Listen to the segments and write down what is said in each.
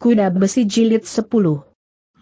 Kuda Besi Jilid 10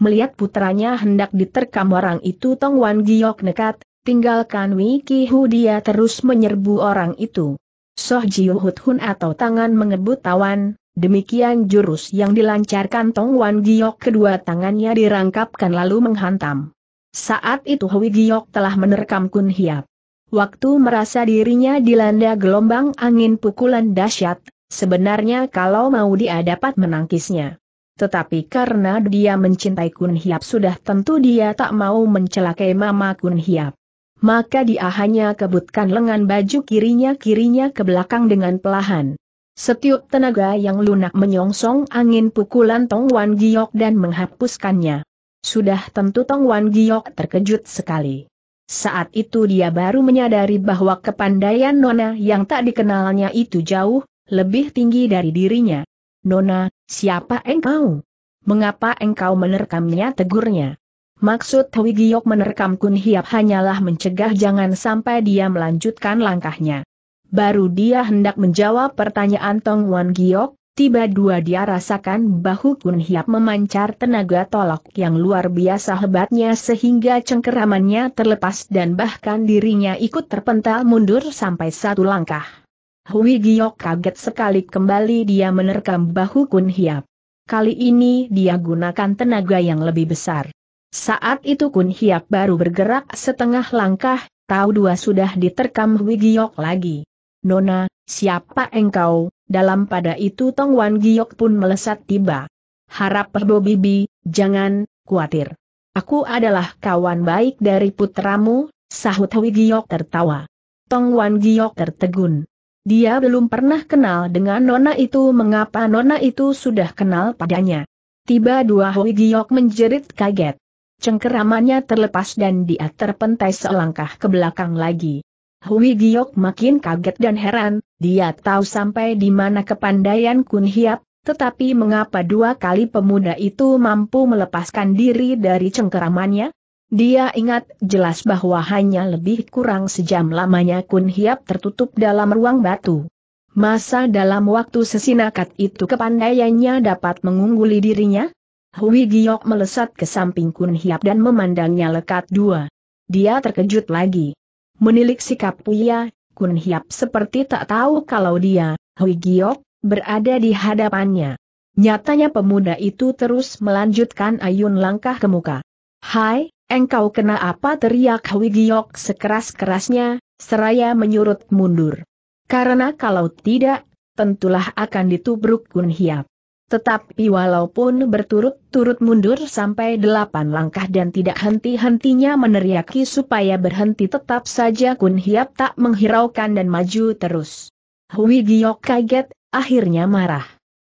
Melihat putranya hendak diterkam orang itu Tong Wan Giok nekat, tinggalkan Wiki Hu dia terus menyerbu orang itu. Soh Jiu Hun atau tangan mengebut tawan, demikian jurus yang dilancarkan Tong Wan Giok kedua tangannya dirangkapkan lalu menghantam. Saat itu Hui Giok telah menerkam Kun Hiap. Waktu merasa dirinya dilanda gelombang angin pukulan dahsyat, sebenarnya kalau mau dia dapat menangkisnya. Tetapi karena dia mencintai Kun Hiap sudah tentu dia tak mau mencelakai Mama Kun Hiap. Maka dia hanya kebutkan lengan baju kirinya-kirinya ke belakang dengan pelahan. Setiup tenaga yang lunak menyongsong angin pukulan Tong Wan Giok dan menghapuskannya. Sudah tentu Tong Wan Giok terkejut sekali. Saat itu dia baru menyadari bahwa kepandaian Nona yang tak dikenalnya itu jauh, lebih tinggi dari dirinya. Nona, siapa engkau? Mengapa engkau menerkamnya tegurnya? Maksud Hui Giok menerkam Kun Hiap hanyalah mencegah jangan sampai dia melanjutkan langkahnya. Baru dia hendak menjawab pertanyaan Tong Wan Giok, tiba dua dia rasakan bahu Kun Hiap memancar tenaga tolak yang luar biasa hebatnya sehingga cengkeramannya terlepas dan bahkan dirinya ikut terpental mundur sampai satu langkah. Hui Giok kaget sekali kembali dia menerkam bahu Kun Hiap. Kali ini dia gunakan tenaga yang lebih besar. Saat itu Kun Hiap baru bergerak setengah langkah, tahu dua sudah diterkam Hui Giok lagi. Nona, siapa engkau? Dalam pada itu Tong Wan Giok pun melesat tiba. Harap Bo Bibi, jangan khawatir. Aku adalah kawan baik dari putramu, sahut Hui Giok tertawa. Tong Wan Giok tertegun. Dia belum pernah kenal dengan nona itu mengapa nona itu sudah kenal padanya. Tiba dua Hui Giok menjerit kaget. Cengkeramannya terlepas dan dia terpentai selangkah ke belakang lagi. Hui Giok makin kaget dan heran, dia tahu sampai di mana kepandaian Kun Hiap, tetapi mengapa dua kali pemuda itu mampu melepaskan diri dari cengkeramannya? Dia ingat jelas bahwa hanya lebih kurang sejam lamanya Kun Hiap tertutup dalam ruang batu. Masa dalam waktu sesinakat itu kepandaiannya dapat mengungguli dirinya? Hui Giok melesat ke samping Kun Hiap dan memandangnya lekat dua. Dia terkejut lagi. Menilik sikap Puya, Kun Hiap seperti tak tahu kalau dia, Hui Giok, berada di hadapannya. Nyatanya pemuda itu terus melanjutkan ayun langkah ke muka. Hai, Engkau kena apa teriak Wigiok sekeras-kerasnya, seraya menyurut mundur. Karena kalau tidak, tentulah akan ditubruk Kun Hiap. Tetapi walaupun berturut-turut mundur sampai delapan langkah dan tidak henti-hentinya meneriaki supaya berhenti tetap saja Kun Hiap tak menghiraukan dan maju terus. Wigiok Giok kaget, akhirnya marah.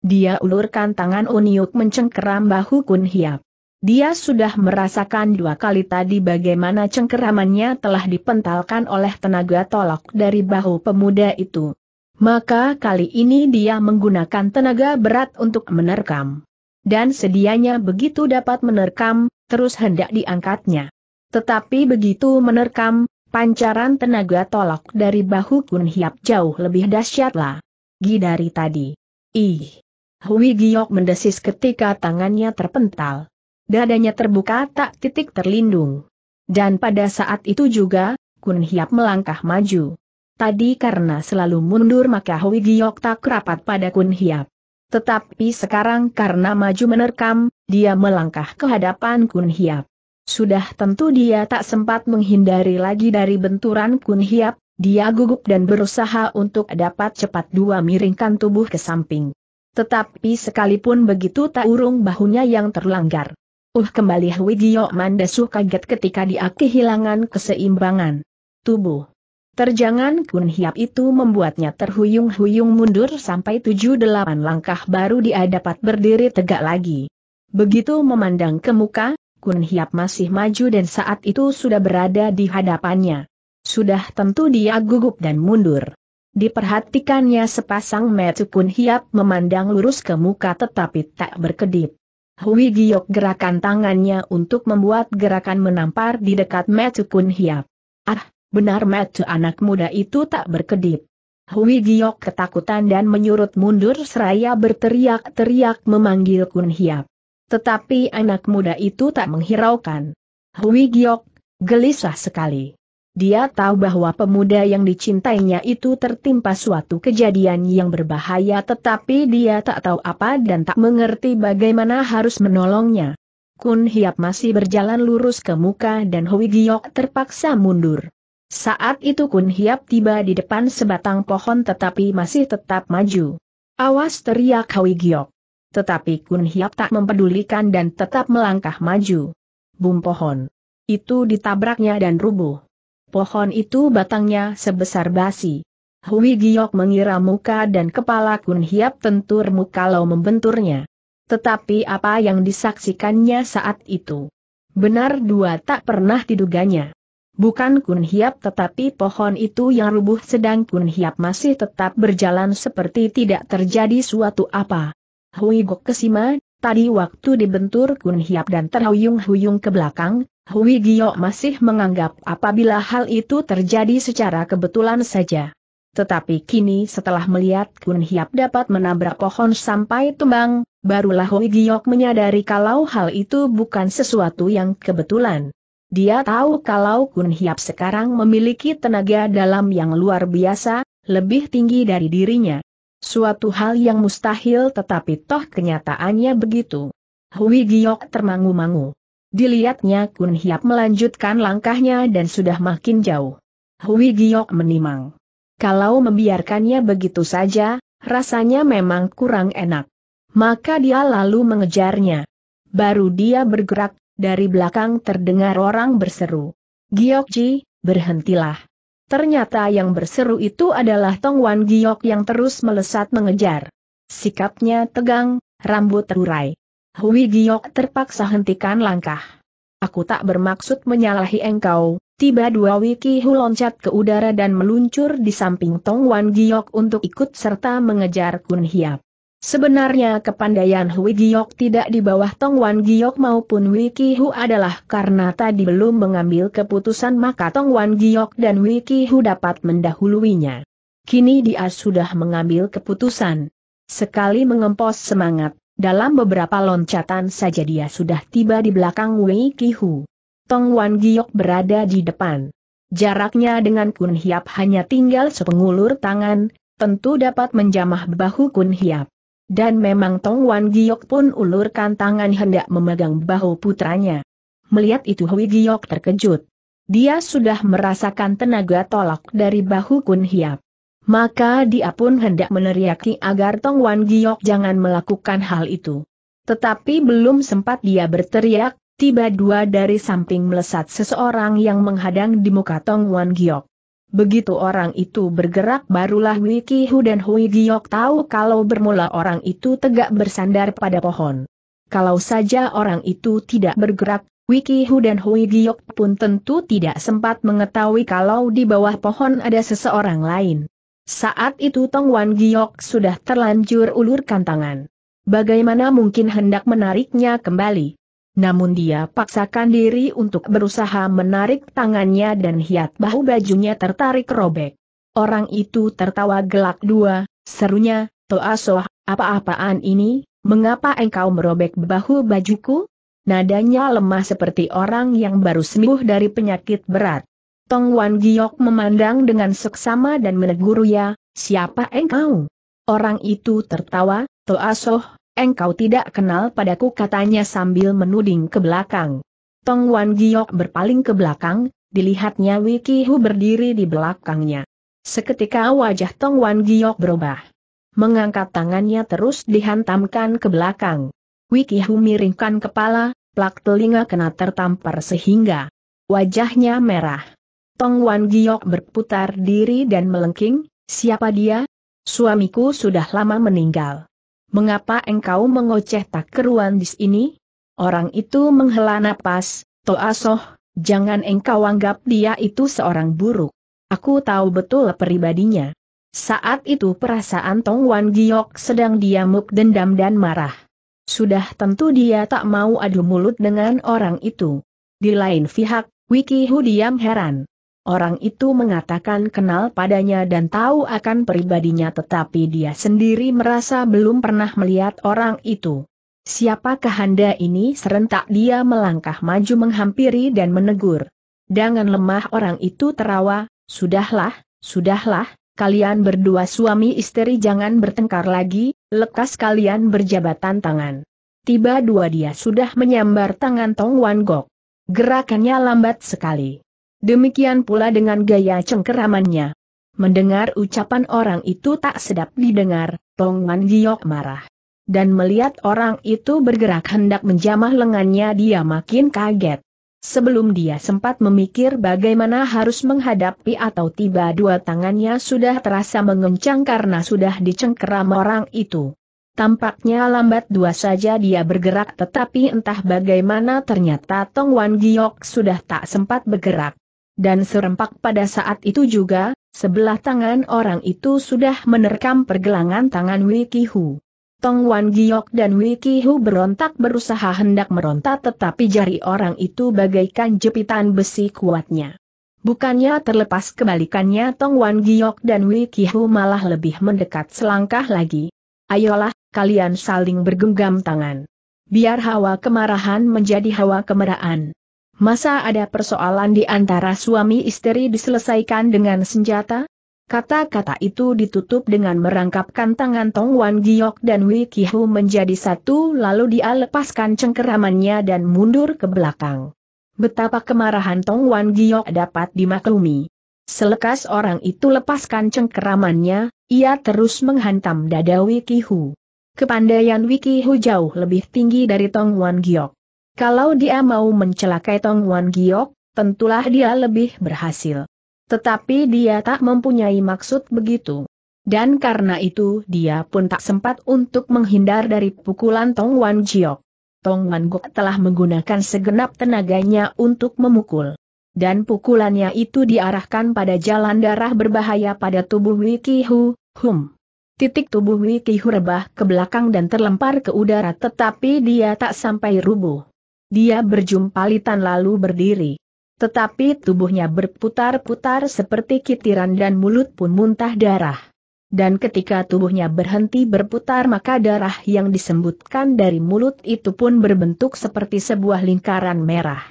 Dia ulurkan tangan Uniuk mencengkeram bahu Kun Hiap. Dia sudah merasakan dua kali tadi bagaimana cengkeramannya telah dipentalkan oleh tenaga tolak dari bahu pemuda itu. Maka kali ini dia menggunakan tenaga berat untuk menerkam. Dan sedianya begitu dapat menerkam, terus hendak diangkatnya. Tetapi begitu menerkam, pancaran tenaga tolak dari bahu Kun Hiap jauh lebih dahsyatlah. dari tadi. Ih! Hui Giok mendesis ketika tangannya terpental dadanya terbuka tak titik terlindung. Dan pada saat itu juga, Kun Hiap melangkah maju. Tadi karena selalu mundur maka Hui Giok tak rapat pada Kun Hiap. Tetapi sekarang karena maju menerkam, dia melangkah ke hadapan Kun Hiap. Sudah tentu dia tak sempat menghindari lagi dari benturan Kun Hiap, dia gugup dan berusaha untuk dapat cepat dua miringkan tubuh ke samping. Tetapi sekalipun begitu tak urung bahunya yang terlanggar. Uh kembali Hui Gio Mandesu kaget ketika dia kehilangan keseimbangan tubuh. Terjangan kun hiap itu membuatnya terhuyung-huyung mundur sampai tujuh delapan langkah baru dia dapat berdiri tegak lagi. Begitu memandang ke muka, kun hiap masih maju dan saat itu sudah berada di hadapannya. Sudah tentu dia gugup dan mundur. Diperhatikannya sepasang metu kun hiap memandang lurus ke muka tetapi tak berkedip. Hui Giok gerakan tangannya untuk membuat gerakan menampar di dekat Metu Kun Hiap. Ah, benar Metu anak muda itu tak berkedip. Hui Giok ketakutan dan menyurut mundur seraya berteriak-teriak memanggil Kun Hiap. Tetapi anak muda itu tak menghiraukan. Hui Giok, gelisah sekali. Dia tahu bahwa pemuda yang dicintainya itu tertimpa suatu kejadian yang berbahaya tetapi dia tak tahu apa dan tak mengerti bagaimana harus menolongnya. Kun Hiap masih berjalan lurus ke muka dan Hui Giok terpaksa mundur. Saat itu Kun Hiap tiba di depan sebatang pohon tetapi masih tetap maju. Awas teriak Hui Giok. Tetapi Kun Hiap tak mempedulikan dan tetap melangkah maju. Bum pohon. Itu ditabraknya dan rubuh. Pohon itu batangnya sebesar basi. Hui Giok mengira muka dan kepala Kun Hiap tentur kalau membenturnya. Tetapi apa yang disaksikannya saat itu? Benar dua tak pernah diduganya. Bukan Kun Hiap tetapi pohon itu yang rubuh sedang Kun Hiap masih tetap berjalan seperti tidak terjadi suatu apa. Hui Gok Kesima, Tadi waktu dibentur Kun Hiap dan terhuyung-huyung ke belakang, Hui Gio masih menganggap apabila hal itu terjadi secara kebetulan saja. Tetapi kini setelah melihat Kun Hiap dapat menabrak pohon sampai tumbang, barulah Hui Giok menyadari kalau hal itu bukan sesuatu yang kebetulan. Dia tahu kalau Kun Hiap sekarang memiliki tenaga dalam yang luar biasa, lebih tinggi dari dirinya. Suatu hal yang mustahil tetapi toh kenyataannya begitu. Hui Giok termangu-mangu. Dilihatnya Kun Hiap melanjutkan langkahnya dan sudah makin jauh. Hui Giok menimang. Kalau membiarkannya begitu saja, rasanya memang kurang enak. Maka dia lalu mengejarnya. Baru dia bergerak, dari belakang terdengar orang berseru. Giokji, berhentilah. Ternyata yang berseru itu adalah Tong Wan Giok yang terus melesat mengejar. Sikapnya tegang, rambut terurai. Hui Giok terpaksa hentikan langkah. Aku tak bermaksud menyalahi engkau, tiba dua Wiki Hu loncat ke udara dan meluncur di samping Tong Wan Giok untuk ikut serta mengejar Kun Hiap. Sebenarnya kepandaian Hui Giok tidak di bawah Tong Wan Giok maupun Wiki Hu adalah karena tadi belum mengambil keputusan maka Tong Wan Giok dan Wiki Hu dapat mendahuluinya. Kini dia sudah mengambil keputusan. Sekali mengempos semangat, dalam beberapa loncatan saja dia sudah tiba di belakang Wiki Hu. Tong Wan Giok berada di depan. Jaraknya dengan Kun Hiap hanya tinggal sepengulur tangan, tentu dapat menjamah bahu Kun Hiap. Dan memang Tong Wan Giok pun ulurkan tangan hendak memegang bahu putranya. Melihat itu Hui Giok terkejut. Dia sudah merasakan tenaga tolak dari bahu Kun Hiap. Maka dia pun hendak meneriaki agar Tong Wan Giok jangan melakukan hal itu. Tetapi belum sempat dia berteriak, tiba dua dari samping melesat seseorang yang menghadang di muka Tong Wan Giok. Begitu orang itu bergerak barulah Hu dan Hui Giok tahu kalau bermula orang itu tegak bersandar pada pohon. Kalau saja orang itu tidak bergerak, Hu dan Hui Giok pun tentu tidak sempat mengetahui kalau di bawah pohon ada seseorang lain. Saat itu Tong Wan Giok sudah terlanjur ulurkan tangan. Bagaimana mungkin hendak menariknya kembali? Namun dia paksakan diri untuk berusaha menarik tangannya dan hiat bahu bajunya tertarik robek. Orang itu tertawa gelak dua, serunya, Toasoh, apa-apaan ini, mengapa engkau merobek bahu bajuku? Nadanya lemah seperti orang yang baru sembuh dari penyakit berat. Tong Wan Giok memandang dengan seksama dan menegur ya, siapa engkau? Orang itu tertawa, Toasoh, Engkau tidak kenal padaku katanya sambil menuding ke belakang. Tong Wan Giok berpaling ke belakang, dilihatnya Wiki Hu berdiri di belakangnya. Seketika wajah Tong Wan Giok berubah. Mengangkat tangannya terus dihantamkan ke belakang. Wiki Hu miringkan kepala, plak telinga kena tertampar sehingga wajahnya merah. Tong Wan Giok berputar diri dan melengking, siapa dia? Suamiku sudah lama meninggal mengapa engkau mengoceh tak keruan di sini? Orang itu menghela napas, Toasoh, jangan engkau anggap dia itu seorang buruk. Aku tahu betul pribadinya. Saat itu perasaan Tong Wan Giok sedang diamuk dendam dan marah. Sudah tentu dia tak mau adu mulut dengan orang itu. Di lain pihak, Wiki Hu diam heran. Orang itu mengatakan kenal padanya dan tahu akan pribadinya tetapi dia sendiri merasa belum pernah melihat orang itu. Siapakah Anda ini serentak dia melangkah maju menghampiri dan menegur. Dengan lemah orang itu terawa, sudahlah, sudahlah, kalian berdua suami istri jangan bertengkar lagi, lekas kalian berjabatan tangan. Tiba dua dia sudah menyambar tangan Tong Wan Gok. Gerakannya lambat sekali. Demikian pula dengan gaya cengkeramannya. Mendengar ucapan orang itu tak sedap didengar, Tong Wan Giok marah. Dan melihat orang itu bergerak hendak menjamah lengannya dia makin kaget. Sebelum dia sempat memikir bagaimana harus menghadapi atau tiba dua tangannya sudah terasa mengencang karena sudah dicengkeram orang itu. Tampaknya lambat dua saja dia bergerak tetapi entah bagaimana ternyata Tong Wan Giok sudah tak sempat bergerak. Dan serempak pada saat itu juga, sebelah tangan orang itu sudah menerkam pergelangan tangan Wikihu. Tong Wan Giok dan Wikihu berontak berusaha hendak meronta tetapi jari orang itu bagaikan jepitan besi kuatnya. Bukannya terlepas kebalikannya Tong Wan Giok dan Wikihu malah lebih mendekat selangkah lagi. Ayolah, kalian saling bergenggam tangan. Biar hawa kemarahan menjadi hawa kemerahan. Masa ada persoalan di antara suami istri diselesaikan dengan senjata? Kata-kata itu ditutup dengan merangkapkan tangan Tong Wan Giok dan Wei Kihu menjadi satu lalu dia lepaskan cengkeramannya dan mundur ke belakang. Betapa kemarahan Tong Wan Giok dapat dimaklumi. Selekas orang itu lepaskan cengkeramannya, ia terus menghantam dada Wei Kihu. Kepandaian Wei Kihu jauh lebih tinggi dari Tong Wan Giok. Kalau dia mau mencelakai Tong Wan Giok, tentulah dia lebih berhasil. Tetapi dia tak mempunyai maksud begitu. Dan karena itu dia pun tak sempat untuk menghindar dari pukulan Tong Wan Giok. Tong Wan Gok telah menggunakan segenap tenaganya untuk memukul dan pukulannya itu diarahkan pada jalan darah berbahaya pada tubuh Wiki Hu, hum. Titik tubuh Wiki Hu rebah ke belakang dan terlempar ke udara tetapi dia tak sampai rubuh. Dia berjumpalitan lalu berdiri. Tetapi tubuhnya berputar-putar seperti kitiran dan mulut pun muntah darah. Dan ketika tubuhnya berhenti berputar maka darah yang disembutkan dari mulut itu pun berbentuk seperti sebuah lingkaran merah.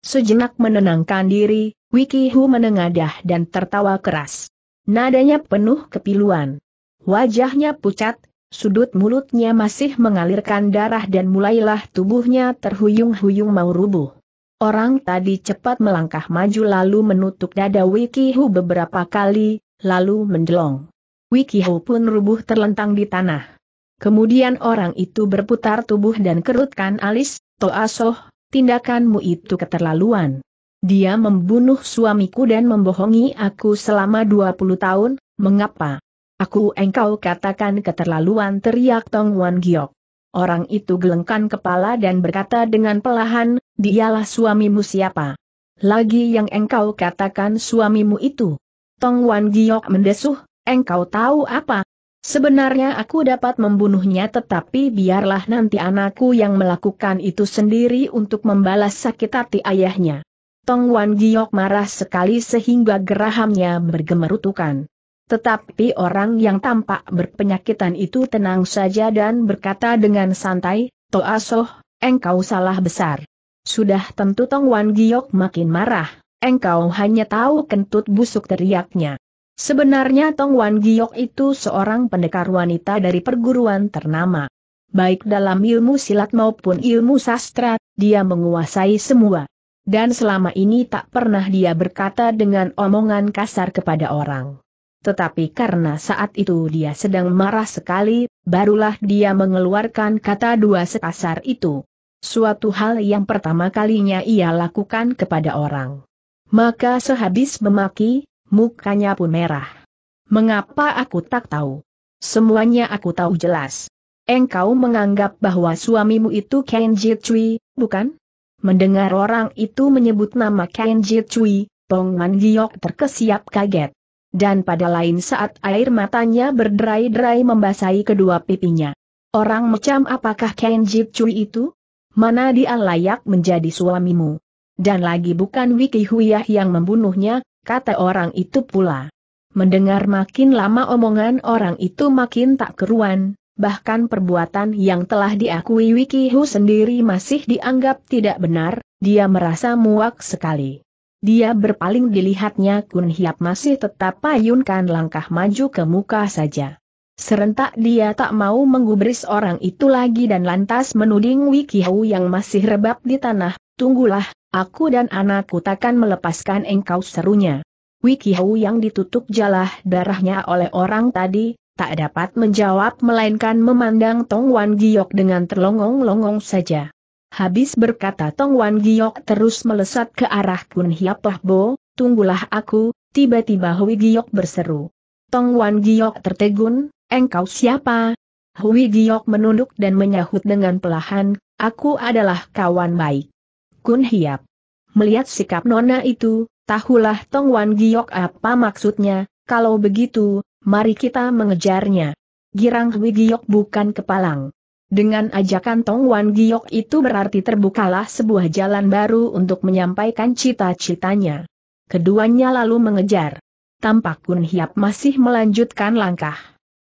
Sejenak menenangkan diri, Wikihu menengadah dan tertawa keras. Nadanya penuh kepiluan. Wajahnya pucat, Sudut mulutnya masih mengalirkan darah dan mulailah tubuhnya terhuyung-huyung mau rubuh. Orang tadi cepat melangkah maju lalu menutup dada Wikihu beberapa kali, lalu mendelong. Wikihu pun rubuh terlentang di tanah. Kemudian orang itu berputar tubuh dan kerutkan alis, Toasoh, tindakanmu itu keterlaluan. Dia membunuh suamiku dan membohongi aku selama 20 tahun, mengapa? Aku engkau katakan keterlaluan teriak Tong Wan Giok. Orang itu gelengkan kepala dan berkata dengan pelahan, dialah suamimu siapa? Lagi yang engkau katakan suamimu itu. Tong Wan Giok mendesuh, engkau tahu apa? Sebenarnya aku dapat membunuhnya tetapi biarlah nanti anakku yang melakukan itu sendiri untuk membalas sakit hati ayahnya. Tong Wan Giok marah sekali sehingga gerahamnya bergemerutukan. Tetapi orang yang tampak berpenyakitan itu tenang saja dan berkata dengan santai, Toa Soh, engkau salah besar. Sudah tentu Tong Wan Giok makin marah, engkau hanya tahu kentut busuk teriaknya. Sebenarnya Tong Wan Giok itu seorang pendekar wanita dari perguruan ternama. Baik dalam ilmu silat maupun ilmu sastra, dia menguasai semua. Dan selama ini tak pernah dia berkata dengan omongan kasar kepada orang tetapi karena saat itu dia sedang marah sekali, barulah dia mengeluarkan kata dua sepasar itu. Suatu hal yang pertama kalinya ia lakukan kepada orang. Maka sehabis memaki, mukanya pun merah. Mengapa aku tak tahu? Semuanya aku tahu jelas. Engkau menganggap bahwa suamimu itu Ken Jitchui, bukan? Mendengar orang itu menyebut nama Ken Jitchui, Pong Man Giok terkesiap kaget dan pada lain saat air matanya berderai-derai membasahi kedua pipinya. Orang macam apakah Jip Cui itu? Mana dia layak menjadi suamimu? Dan lagi bukan Wiki Huyah yang membunuhnya, kata orang itu pula. Mendengar makin lama omongan orang itu makin tak keruan, bahkan perbuatan yang telah diakui Wiki Hu sendiri masih dianggap tidak benar, dia merasa muak sekali. Dia berpaling dilihatnya Kun Hiap masih tetap payunkan langkah maju ke muka saja. Serentak dia tak mau menggubris orang itu lagi dan lantas menuding Wikiau yang masih rebab di tanah, tunggulah, aku dan anakku takkan melepaskan engkau serunya. Wikiau yang ditutup jalah darahnya oleh orang tadi, tak dapat menjawab melainkan memandang Tong Wan Giok dengan terlongong-longong saja. Habis berkata Tong Wan Giok terus melesat ke arah Kun Hiapah Bo, tunggulah aku, tiba-tiba Hui Giok berseru. Tong Wan Giok tertegun, engkau siapa? Hui Giok menunduk dan menyahut dengan pelahan, aku adalah kawan baik. Kun Hiap. Melihat sikap nona itu, tahulah Tong Wan Giok apa maksudnya, kalau begitu, mari kita mengejarnya. Girang Hui Giok bukan kepalang. Dengan ajakan Tong Wan Giok itu berarti terbukalah sebuah jalan baru untuk menyampaikan cita-citanya. Keduanya lalu mengejar. Tampak Kun Hiap masih melanjutkan langkah.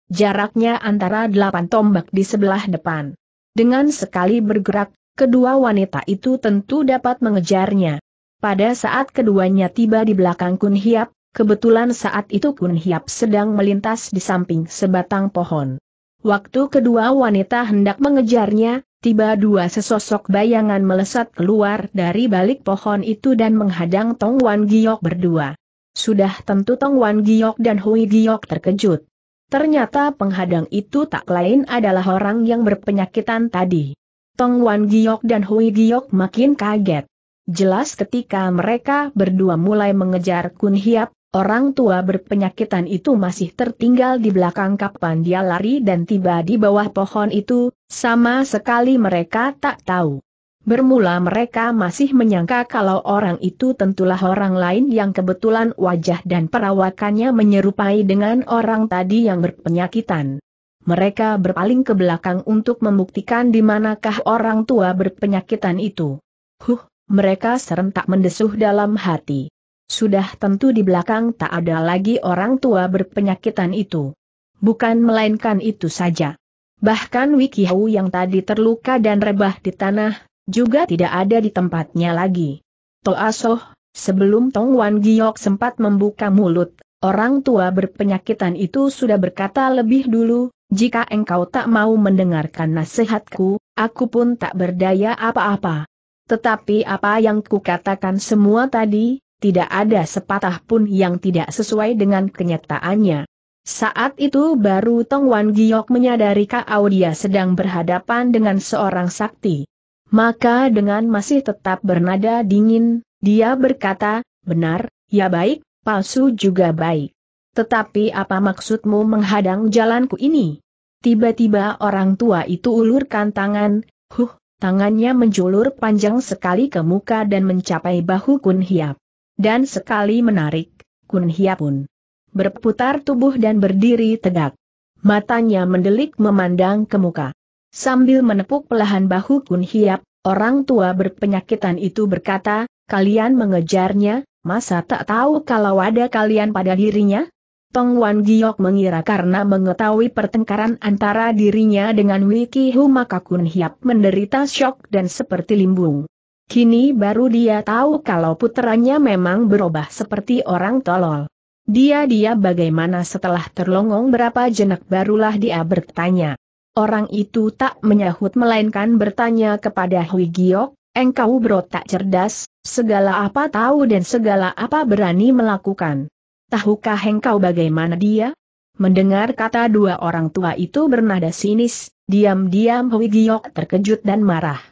Jaraknya antara delapan tombak di sebelah depan. Dengan sekali bergerak, kedua wanita itu tentu dapat mengejarnya. Pada saat keduanya tiba di belakang Kun Hiap, kebetulan saat itu Kun Hiap sedang melintas di samping sebatang pohon. Waktu kedua wanita hendak mengejarnya, tiba dua sesosok bayangan melesat keluar dari balik pohon itu dan menghadang Tong Wan Giok berdua. Sudah tentu Tong Wan Giok dan Hui Giok terkejut. Ternyata penghadang itu tak lain adalah orang yang berpenyakitan tadi. Tong Wan Giok dan Hui Giok makin kaget. Jelas ketika mereka berdua mulai mengejar Kun Hiap, Orang tua berpenyakitan itu masih tertinggal di belakang kapan dia lari dan tiba di bawah pohon itu, sama sekali mereka tak tahu. Bermula mereka masih menyangka kalau orang itu tentulah orang lain yang kebetulan wajah dan perawakannya menyerupai dengan orang tadi yang berpenyakitan. Mereka berpaling ke belakang untuk membuktikan di manakah orang tua berpenyakitan itu. Huh, mereka serentak mendesuh dalam hati. Sudah tentu di belakang tak ada lagi orang tua berpenyakitan itu. Bukan melainkan itu saja. Bahkan Wikihau yang tadi terluka dan rebah di tanah, juga tidak ada di tempatnya lagi. Toasoh, sebelum Tong Wan Giok sempat membuka mulut, orang tua berpenyakitan itu sudah berkata lebih dulu, jika engkau tak mau mendengarkan nasihatku, aku pun tak berdaya apa-apa. Tetapi apa yang kukatakan semua tadi, tidak ada sepatah pun yang tidak sesuai dengan kenyataannya. Saat itu baru Tong Wan Giok menyadari kau dia sedang berhadapan dengan seorang sakti. Maka dengan masih tetap bernada dingin, dia berkata, benar, ya baik, palsu juga baik. Tetapi apa maksudmu menghadang jalanku ini? Tiba-tiba orang tua itu ulurkan tangan, huh, tangannya menjulur panjang sekali ke muka dan mencapai bahu Kun Hiap dan sekali menarik, Kun Hia pun berputar tubuh dan berdiri tegak. Matanya mendelik memandang ke muka. Sambil menepuk pelahan bahu Kun Hiap, orang tua berpenyakitan itu berkata, kalian mengejarnya, masa tak tahu kalau ada kalian pada dirinya? Tong Wan Giok mengira karena mengetahui pertengkaran antara dirinya dengan Wiki Hu maka Kun Hiap menderita syok dan seperti limbung. Kini baru dia tahu kalau puteranya memang berubah seperti orang tolol. Dia-dia bagaimana setelah terlongong berapa jenak barulah dia bertanya. Orang itu tak menyahut melainkan bertanya kepada Hui Giok, engkau berotak cerdas, segala apa tahu dan segala apa berani melakukan. Tahukah engkau bagaimana dia? Mendengar kata dua orang tua itu bernada sinis, diam-diam Hui Giok terkejut dan marah.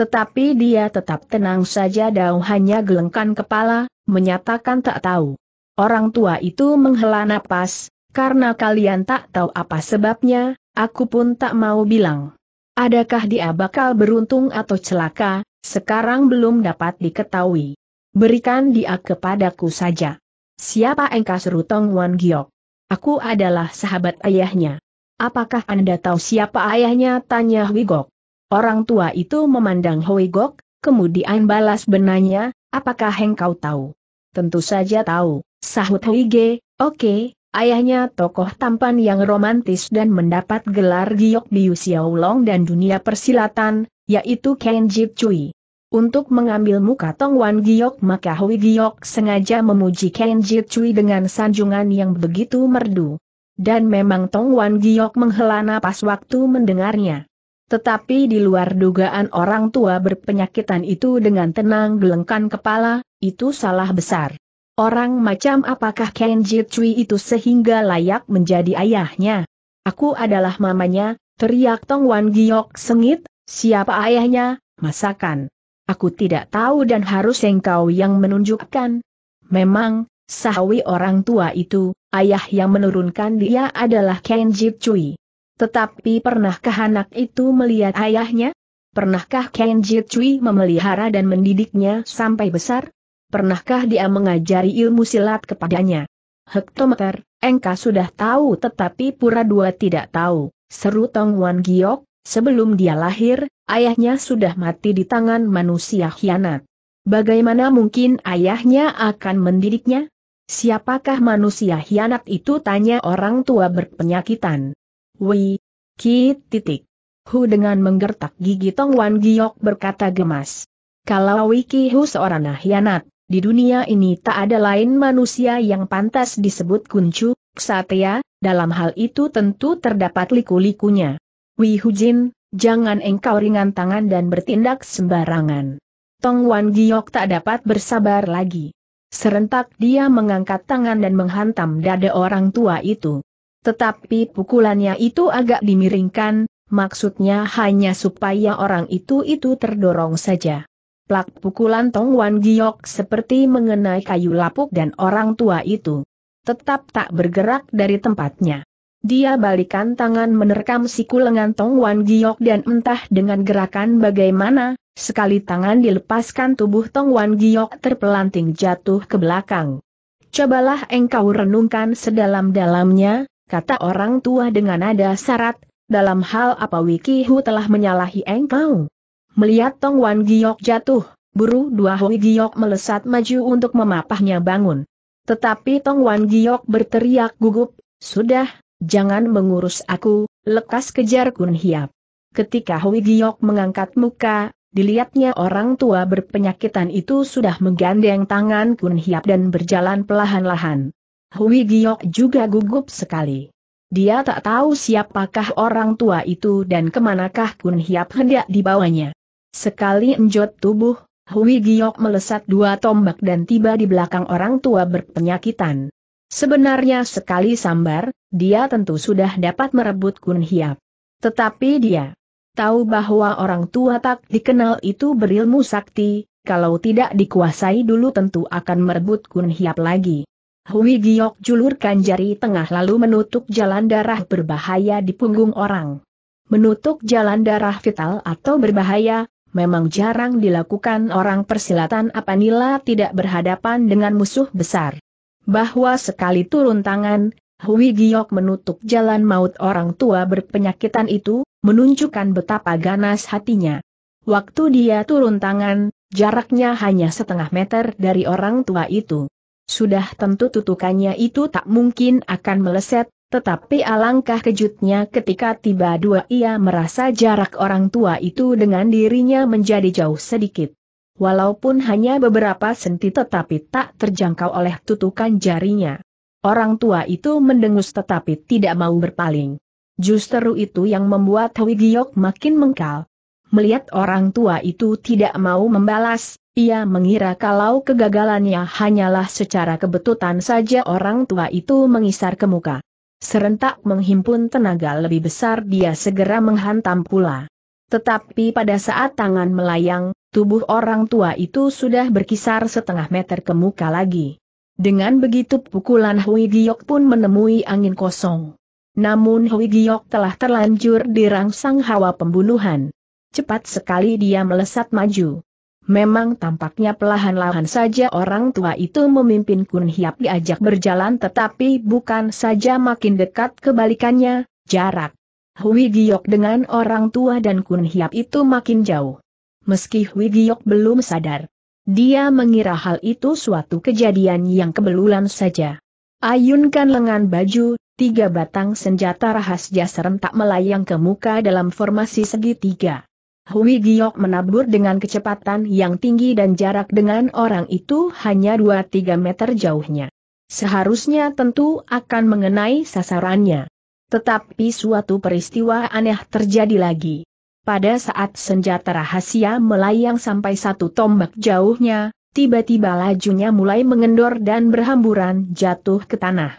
Tetapi dia tetap tenang saja dan hanya gelengkan kepala, menyatakan tak tahu. Orang tua itu menghela napas, karena kalian tak tahu apa sebabnya, aku pun tak mau bilang. Adakah dia bakal beruntung atau celaka, sekarang belum dapat diketahui. Berikan dia kepadaku saja. Siapa engkau seru Tong Wan Giok? Aku adalah sahabat ayahnya. Apakah Anda tahu siapa ayahnya? Tanya Wigok. Orang tua itu memandang Hoi Gok, kemudian balas benanya, apakah engkau tahu? Tentu saja tahu, sahut Hoi Ge, oke, okay, ayahnya tokoh tampan yang romantis dan mendapat gelar giok di Xiaolong dan dunia persilatan, yaitu Ken Jip Cui. Untuk mengambil muka Tong Wan Giok maka Hui Giok sengaja memuji Ken Jip Cui dengan sanjungan yang begitu merdu. Dan memang Tong Wan Giok menghela napas waktu mendengarnya. Tetapi di luar dugaan orang tua berpenyakitan itu dengan tenang gelengkan kepala, itu salah besar. Orang macam apakah Kenji Cui itu sehingga layak menjadi ayahnya? Aku adalah mamanya, teriak Tong Wan Giok sengit, siapa ayahnya, masakan. Aku tidak tahu dan harus engkau yang menunjukkan. Memang, sahwi orang tua itu, ayah yang menurunkan dia adalah Kenji Cui. Tetapi pernahkah anak itu melihat ayahnya? Pernahkah Kenji Cui memelihara dan mendidiknya sampai besar? Pernahkah dia mengajari ilmu silat kepadanya? Hektometer, engkau sudah tahu tetapi pura dua tidak tahu, seru Tong Wan Giok, sebelum dia lahir, ayahnya sudah mati di tangan manusia hianat. Bagaimana mungkin ayahnya akan mendidiknya? Siapakah manusia hianat itu tanya orang tua berpenyakitan. Wii. Ki, titik. Hu dengan menggertak gigi Tong Wan Giok berkata gemas. Kalau Wiki Hu seorang nahyanat, di dunia ini tak ada lain manusia yang pantas disebut kuncu, ksatria, dalam hal itu tentu terdapat liku-likunya. Hu Jin, jangan engkau ringan tangan dan bertindak sembarangan. Tong Wan Giok tak dapat bersabar lagi. Serentak dia mengangkat tangan dan menghantam dada orang tua itu. Tetapi pukulannya itu agak dimiringkan, maksudnya hanya supaya orang itu-itu terdorong saja. Plak pukulan Tong Wan Giok seperti mengenai kayu lapuk dan orang tua itu. Tetap tak bergerak dari tempatnya. Dia balikan tangan menerkam siku lengan Tong Wan Giok dan entah dengan gerakan bagaimana, sekali tangan dilepaskan tubuh Tong Wan Giok terpelanting jatuh ke belakang. Cobalah engkau renungkan sedalam-dalamnya, kata orang tua dengan nada syarat, dalam hal apa Wiki Hu telah menyalahi engkau. Melihat Tong Wan Giok jatuh, buru dua Hui Giok melesat maju untuk memapahnya bangun. Tetapi Tong Wan Giok berteriak gugup, sudah, jangan mengurus aku, lekas kejar Kun Hiap. Ketika Hui Giok mengangkat muka, dilihatnya orang tua berpenyakitan itu sudah menggandeng tangan Kun Hiap dan berjalan pelahan-lahan. Hui Giok juga gugup sekali. Dia tak tahu siapakah orang tua itu dan kemanakah Kun Hiap hendak dibawanya. Sekali enjot tubuh, Hui Giok melesat dua tombak dan tiba di belakang orang tua berpenyakitan. Sebenarnya sekali sambar, dia tentu sudah dapat merebut Kun Hiap. Tetapi dia tahu bahwa orang tua tak dikenal itu berilmu sakti, kalau tidak dikuasai dulu tentu akan merebut Kun Hiap lagi. Hui Giok julurkan jari tengah lalu menutup jalan darah berbahaya di punggung orang. Menutup jalan darah vital atau berbahaya, memang jarang dilakukan orang persilatan apabila tidak berhadapan dengan musuh besar. Bahwa sekali turun tangan, Hui Giok menutup jalan maut orang tua berpenyakitan itu, menunjukkan betapa ganas hatinya. Waktu dia turun tangan, jaraknya hanya setengah meter dari orang tua itu. Sudah tentu tutukannya itu tak mungkin akan meleset, tetapi alangkah kejutnya ketika tiba dua ia merasa jarak orang tua itu dengan dirinya menjadi jauh sedikit. Walaupun hanya beberapa senti tetapi tak terjangkau oleh tutukan jarinya. Orang tua itu mendengus tetapi tidak mau berpaling. Justru itu yang membuat Giyok makin mengkal. Melihat orang tua itu tidak mau membalas, ia mengira kalau kegagalannya hanyalah secara kebetulan saja orang tua itu mengisar ke muka. Serentak menghimpun tenaga lebih besar dia segera menghantam pula. Tetapi pada saat tangan melayang, tubuh orang tua itu sudah berkisar setengah meter ke muka lagi. Dengan begitu pukulan Hui Giok pun menemui angin kosong. Namun Hui Giok telah terlanjur dirangsang hawa pembunuhan. Cepat sekali dia melesat maju. Memang tampaknya pelahan-lahan saja orang tua itu memimpin Kun Hiap diajak berjalan tetapi bukan saja makin dekat kebalikannya, jarak. Hui Giok dengan orang tua dan Kun Hiap itu makin jauh. Meski Hui Giok belum sadar, dia mengira hal itu suatu kejadian yang kebelulan saja. Ayunkan lengan baju, tiga batang senjata rahasia serentak melayang ke muka dalam formasi segitiga. Hui Giok menabur dengan kecepatan yang tinggi dan jarak dengan orang itu hanya 2-3 meter jauhnya. Seharusnya tentu akan mengenai sasarannya. Tetapi suatu peristiwa aneh terjadi lagi. Pada saat senjata rahasia melayang sampai satu tombak jauhnya, tiba-tiba lajunya mulai mengendor dan berhamburan jatuh ke tanah.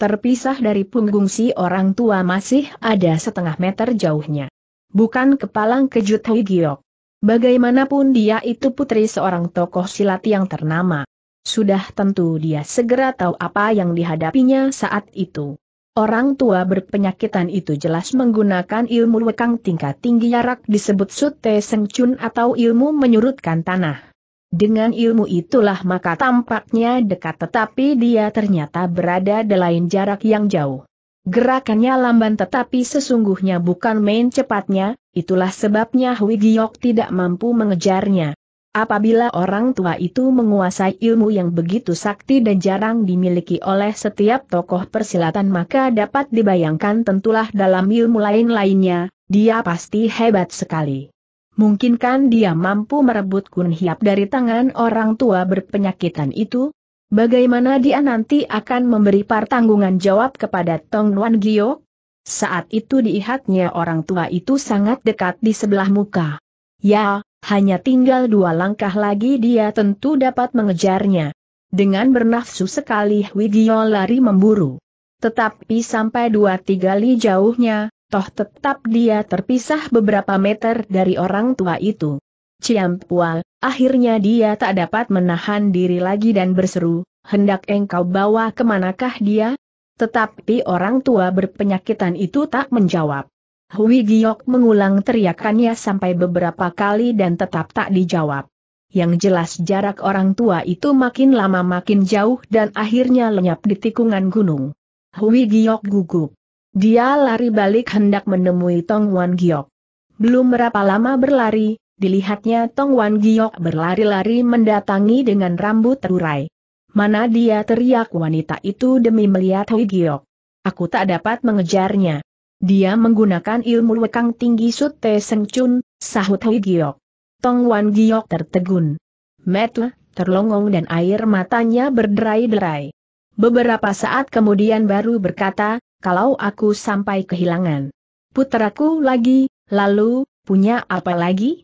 Terpisah dari punggung si orang tua masih ada setengah meter jauhnya bukan kepalang kejut Hui Giok. Bagaimanapun dia itu putri seorang tokoh silat yang ternama. Sudah tentu dia segera tahu apa yang dihadapinya saat itu. Orang tua berpenyakitan itu jelas menggunakan ilmu wekang tingkat tinggi jarak disebut sute sengcun atau ilmu menyurutkan tanah. Dengan ilmu itulah maka tampaknya dekat tetapi dia ternyata berada di lain jarak yang jauh. Gerakannya lamban tetapi sesungguhnya bukan main cepatnya, itulah sebabnya Hui Giok tidak mampu mengejarnya. Apabila orang tua itu menguasai ilmu yang begitu sakti dan jarang dimiliki oleh setiap tokoh persilatan maka dapat dibayangkan tentulah dalam ilmu lain-lainnya, dia pasti hebat sekali. Mungkinkan dia mampu merebut kun hiap dari tangan orang tua berpenyakitan itu? Bagaimana dia nanti akan memberi pertanggungan jawab kepada Tong Nuan Gio? Saat itu diihatnya orang tua itu sangat dekat di sebelah muka. Ya, hanya tinggal dua langkah lagi dia tentu dapat mengejarnya. Dengan bernafsu sekali Hui lari memburu. Tetapi sampai dua tiga li jauhnya, toh tetap dia terpisah beberapa meter dari orang tua itu. Ciampual, Akhirnya dia tak dapat menahan diri lagi dan berseru, hendak engkau bawa kemanakah dia? Tetapi orang tua berpenyakitan itu tak menjawab. Hui Giok mengulang teriakannya sampai beberapa kali dan tetap tak dijawab. Yang jelas jarak orang tua itu makin lama makin jauh dan akhirnya lenyap di tikungan gunung. Hui Giok gugup. Dia lari balik hendak menemui Tong Wan Giok. Belum berapa lama berlari, dilihatnya Tong Wan Giok berlari-lari mendatangi dengan rambut terurai. Mana dia teriak wanita itu demi melihat Hui Giok. Aku tak dapat mengejarnya. Dia menggunakan ilmu wekang tinggi Sute Seng Chun, sahut Hui Giok. Tong Wan Giok tertegun. Metu, terlongong dan air matanya berderai-derai. Beberapa saat kemudian baru berkata, kalau aku sampai kehilangan. Puteraku lagi, lalu, punya apa lagi?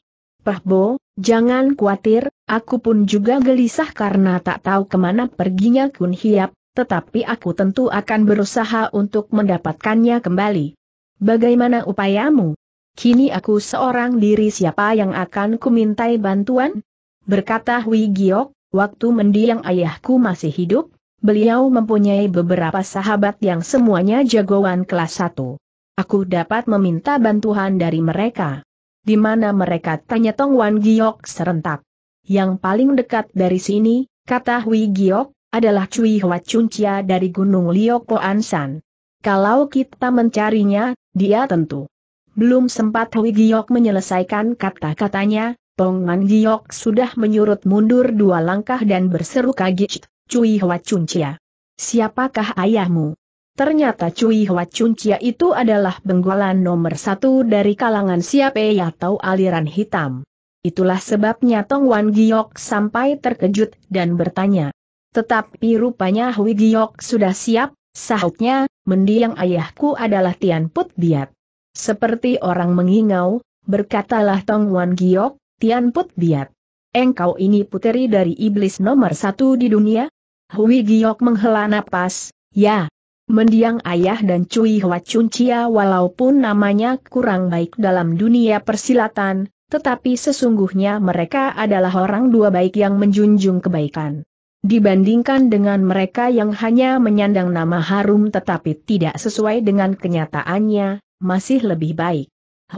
Pahbo, jangan khawatir, aku pun juga gelisah karena tak tahu kemana perginya Kun Hiap, tetapi aku tentu akan berusaha untuk mendapatkannya kembali. Bagaimana upayamu? Kini aku seorang diri siapa yang akan kumintai bantuan? Berkata Hui Giok, waktu mendiang ayahku masih hidup, beliau mempunyai beberapa sahabat yang semuanya jagoan kelas 1. Aku dapat meminta bantuan dari mereka. Di mana mereka tanya Tong Wan Giok serentak. Yang paling dekat dari sini, kata Hui Giok, adalah Cui Hua Chuncia dari Gunung Liok Ansan. Kalau kita mencarinya, dia tentu. Belum sempat Hui Giok menyelesaikan kata-katanya, Tong Wan Giok sudah menyurut mundur dua langkah dan berseru kaget, Cui Hua Chuncia. Siapakah ayahmu? Ternyata Cui Hwa Chun itu adalah benggolan nomor satu dari kalangan siapa ya atau aliran hitam. Itulah sebabnya Tong Wan Giok sampai terkejut dan bertanya. Tetapi rupanya Hui Giok sudah siap, sahutnya, mendiang ayahku adalah Tian Put Biat. Seperti orang mengingau, berkatalah Tong Wan Giok, Tian Put Biat. Engkau ini puteri dari iblis nomor satu di dunia? Hui Giok menghela napas, ya, Mendiang ayah dan Cui Hua Chun Chia walaupun namanya kurang baik dalam dunia persilatan, tetapi sesungguhnya mereka adalah orang dua baik yang menjunjung kebaikan. Dibandingkan dengan mereka yang hanya menyandang nama harum tetapi tidak sesuai dengan kenyataannya, masih lebih baik.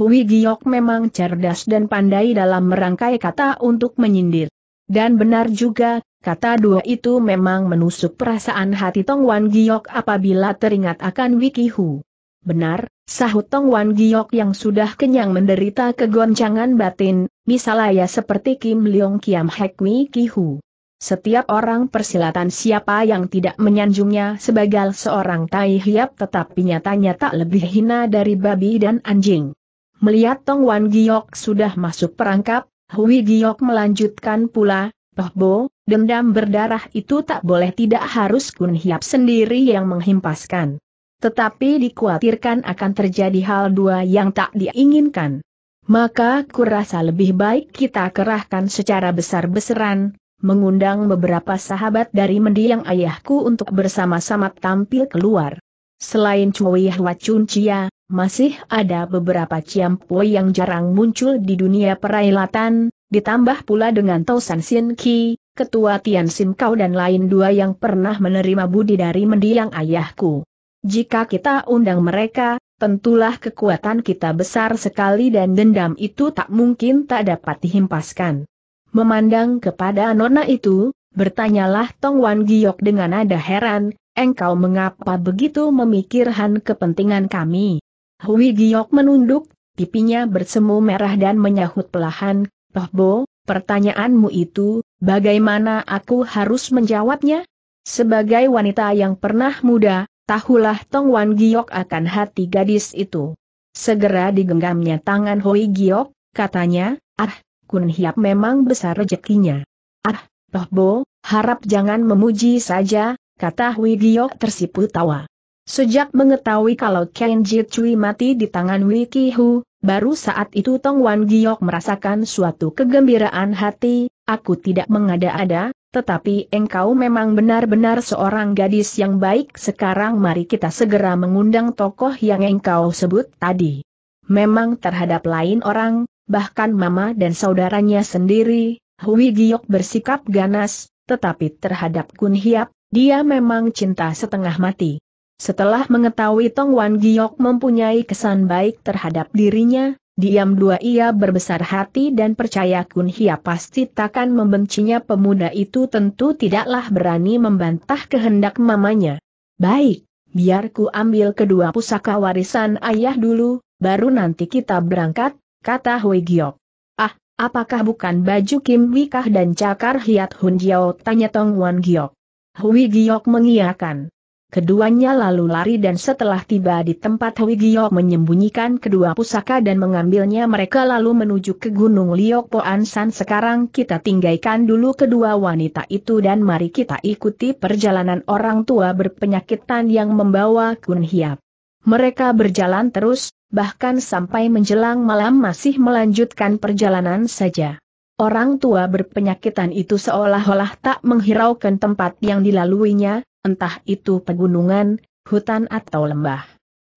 Hui Giok memang cerdas dan pandai dalam merangkai kata untuk menyindir. Dan benar juga, kata dua itu memang menusuk perasaan hati Tong Wan Giok apabila teringat akan Wiki Hu. Benar, sahut Tong Wan Giok yang sudah kenyang menderita kegoncangan batin, misalnya seperti Kim Leong Kiam Hek Wiki Hu. Setiap orang persilatan siapa yang tidak menyanjungnya sebagai seorang tai hiap tetapi nyatanya tak lebih hina dari babi dan anjing. Melihat Tong Wan Giok sudah masuk perangkap, Hui Giok melanjutkan pula, Toh Bo, dendam berdarah itu tak boleh tidak harus Kun Hiap sendiri yang menghimpaskan. Tetapi dikhawatirkan akan terjadi hal dua yang tak diinginkan. Maka kurasa lebih baik kita kerahkan secara besar-besaran, mengundang beberapa sahabat dari mendiang ayahku untuk bersama-sama tampil keluar. Selain Cui Hwa Chun Cia, masih ada beberapa ciampu yang jarang muncul di dunia perailatan, ditambah pula dengan Tosan Sin Ki, ketua Tian Sim Kau dan lain dua yang pernah menerima budi dari mendiang ayahku. Jika kita undang mereka, tentulah kekuatan kita besar sekali dan dendam itu tak mungkin tak dapat dihimpaskan. Memandang kepada nona itu, bertanyalah Tong Wan Giok dengan nada heran, engkau mengapa begitu memikirkan kepentingan kami? Hui Giok menunduk, pipinya bersemu merah dan menyahut pelahan, Toh Bo, pertanyaanmu itu, bagaimana aku harus menjawabnya? Sebagai wanita yang pernah muda, tahulah Tong Wan Giok akan hati gadis itu. Segera digenggamnya tangan Hui Giok, katanya, ah, Kun Hiap memang besar rezekinya. Ah, Toh Bo, harap jangan memuji saja, kata Hui Giok tersipu tawa. Sejak mengetahui kalau Ken Jitui mati di tangan Wiki Hu, baru saat itu Tong Wan Giok merasakan suatu kegembiraan hati, aku tidak mengada-ada, tetapi engkau memang benar-benar seorang gadis yang baik sekarang mari kita segera mengundang tokoh yang engkau sebut tadi. Memang terhadap lain orang, bahkan mama dan saudaranya sendiri, Hui Giok bersikap ganas, tetapi terhadap Kun Hiap, dia memang cinta setengah mati. Setelah mengetahui Tong Wan Giok mempunyai kesan baik terhadap dirinya, diam dua ia berbesar hati dan percaya Kun Hia pasti takkan membencinya pemuda itu tentu tidaklah berani membantah kehendak mamanya. Baik, biarku ambil kedua pusaka warisan ayah dulu, baru nanti kita berangkat, kata Hui Giok. Ah, apakah bukan baju Kim Wikah dan cakar Hiat Hun Jiao tanya Tong Wan Giok. Hui Giok mengiakan. Keduanya lalu lari dan setelah tiba di tempat Wigio menyembunyikan kedua pusaka dan mengambilnya mereka lalu menuju ke Gunung Liok San. Sekarang kita tinggalkan dulu kedua wanita itu dan mari kita ikuti perjalanan orang tua berpenyakitan yang membawa Kun Hiap. Mereka berjalan terus, bahkan sampai menjelang malam masih melanjutkan perjalanan saja. Orang tua berpenyakitan itu seolah-olah tak menghiraukan tempat yang dilaluinya, entah itu pegunungan, hutan atau lembah.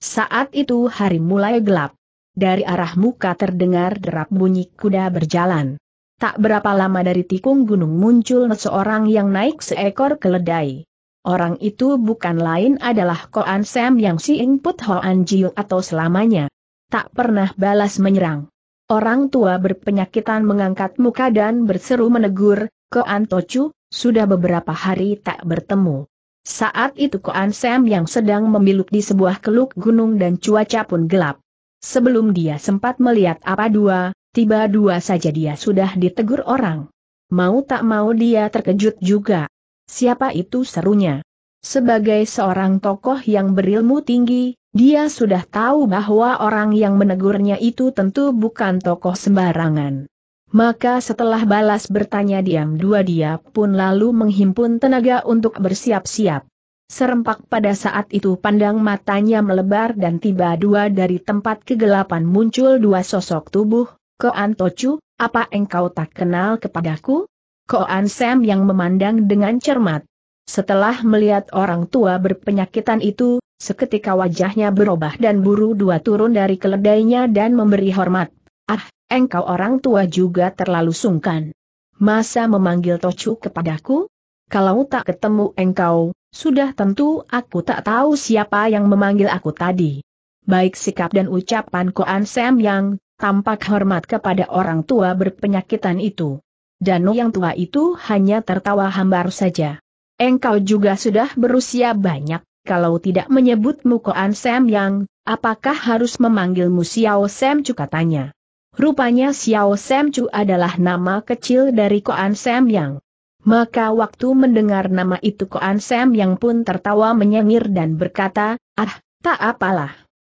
Saat itu hari mulai gelap. Dari arah muka terdengar derap bunyi kuda berjalan. Tak berapa lama dari tikung gunung muncul seorang yang naik seekor keledai. Orang itu bukan lain adalah Koan Sam yang si Ingput Hoan Jiu atau selamanya. Tak pernah balas menyerang. Orang tua berpenyakitan mengangkat muka dan berseru menegur, Koan Tochu, sudah beberapa hari tak bertemu. Saat itu Koan Sam yang sedang memiluk di sebuah keluk gunung dan cuaca pun gelap. Sebelum dia sempat melihat apa dua, tiba dua saja dia sudah ditegur orang. Mau tak mau dia terkejut juga. Siapa itu serunya? Sebagai seorang tokoh yang berilmu tinggi, dia sudah tahu bahwa orang yang menegurnya itu tentu bukan tokoh sembarangan. Maka setelah balas bertanya diam dua dia pun lalu menghimpun tenaga untuk bersiap-siap. Serempak pada saat itu pandang matanya melebar dan tiba dua dari tempat kegelapan muncul dua sosok tubuh, Koan Tocu, apa engkau tak kenal kepadaku? Koan Sam yang memandang dengan cermat. Setelah melihat orang tua berpenyakitan itu, seketika wajahnya berubah dan buru dua turun dari keledainya dan memberi hormat Ah, engkau orang tua juga terlalu sungkan. Masa memanggil Tocu kepadaku? Kalau tak ketemu engkau, sudah tentu aku tak tahu siapa yang memanggil aku tadi. Baik sikap dan ucapan Koan Sam yang tampak hormat kepada orang tua berpenyakitan itu. Danu yang tua itu hanya tertawa hambar saja. Engkau juga sudah berusia banyak, kalau tidak menyebutmu Koan Sam Yang, apakah harus memanggilmu Xiao Sam Chu tanya. Rupanya Xiao Sam Chu adalah nama kecil dari Koan Sam Yang. Maka waktu mendengar nama itu Koan Sam Yang pun tertawa menyengir dan berkata, ah, tak apalah.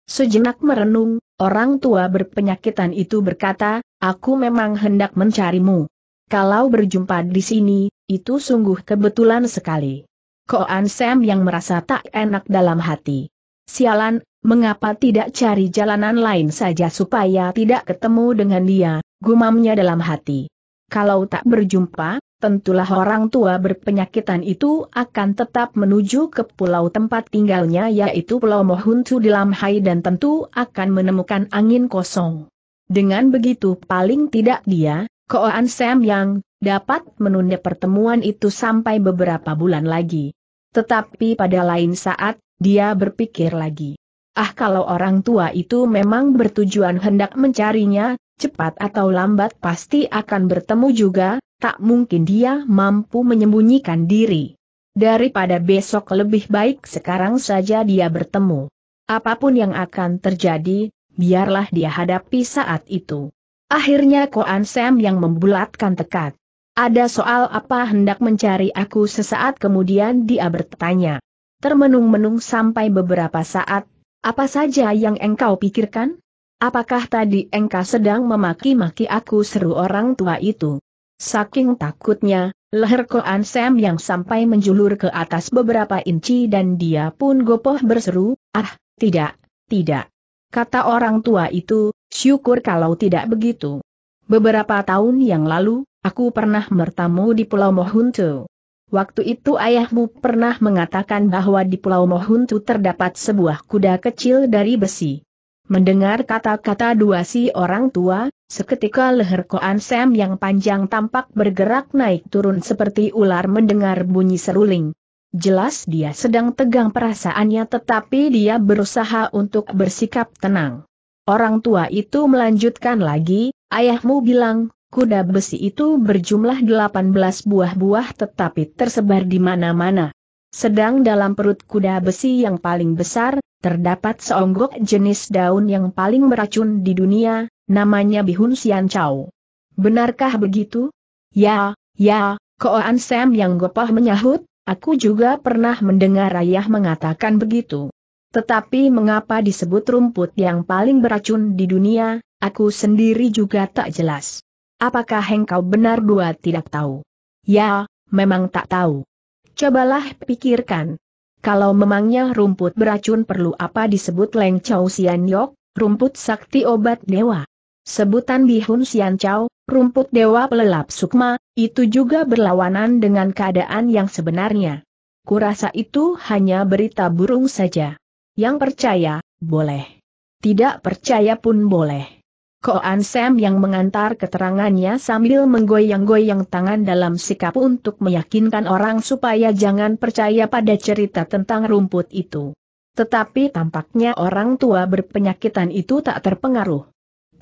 Sejenak merenung, orang tua berpenyakitan itu berkata, aku memang hendak mencarimu. Kalau berjumpa di sini, itu sungguh kebetulan sekali. Koan Sam yang merasa tak enak dalam hati. Sialan, Mengapa tidak cari jalanan lain saja supaya tidak ketemu dengan dia, gumamnya dalam hati. Kalau tak berjumpa, tentulah orang tua berpenyakitan itu akan tetap menuju ke pulau tempat tinggalnya yaitu Pulau Mohuntu di Lamhai dan tentu akan menemukan angin kosong. Dengan begitu paling tidak dia, Koan Sam yang dapat menunda pertemuan itu sampai beberapa bulan lagi. Tetapi pada lain saat, dia berpikir lagi. Ah kalau orang tua itu memang bertujuan hendak mencarinya, cepat atau lambat pasti akan bertemu juga, tak mungkin dia mampu menyembunyikan diri. Daripada besok lebih baik sekarang saja dia bertemu. Apapun yang akan terjadi, biarlah dia hadapi saat itu. Akhirnya Koan Sam yang membulatkan tekad. Ada soal apa hendak mencari aku sesaat kemudian dia bertanya. Termenung-menung sampai beberapa saat, apa saja yang engkau pikirkan? Apakah tadi engkau sedang memaki-maki aku seru orang tua itu? Saking takutnya, leher Koan Sam yang sampai menjulur ke atas beberapa inci dan dia pun gopoh berseru, ah, tidak, tidak. Kata orang tua itu, syukur kalau tidak begitu. Beberapa tahun yang lalu, aku pernah bertamu di Pulau Mohuntu. Waktu itu ayahmu pernah mengatakan bahwa di Pulau Mohuntu terdapat sebuah kuda kecil dari besi. Mendengar kata-kata dua si orang tua, seketika leher Koan Sam yang panjang tampak bergerak naik turun seperti ular mendengar bunyi seruling. Jelas dia sedang tegang perasaannya tetapi dia berusaha untuk bersikap tenang. Orang tua itu melanjutkan lagi, ayahmu bilang, Kuda besi itu berjumlah 18 buah-buah tetapi tersebar di mana-mana. Sedang dalam perut kuda besi yang paling besar, terdapat seonggok jenis daun yang paling beracun di dunia, namanya bihun siancau. Benarkah begitu? Ya, ya, Koan Sam yang gopah menyahut, aku juga pernah mendengar ayah mengatakan begitu. Tetapi mengapa disebut rumput yang paling beracun di dunia, aku sendiri juga tak jelas. Apakah engkau benar dua tidak tahu? Ya, memang tak tahu. Cobalah pikirkan. Kalau memangnya rumput beracun perlu apa disebut Leng Chow Sian Yok, rumput sakti obat dewa. Sebutan Bihun Sian Chow, rumput dewa pelelap sukma, itu juga berlawanan dengan keadaan yang sebenarnya. Kurasa itu hanya berita burung saja. Yang percaya, boleh. Tidak percaya pun boleh. Koan Sam yang mengantar keterangannya sambil menggoyang-goyang tangan dalam sikap untuk meyakinkan orang supaya jangan percaya pada cerita tentang rumput itu. Tetapi tampaknya orang tua berpenyakitan itu tak terpengaruh.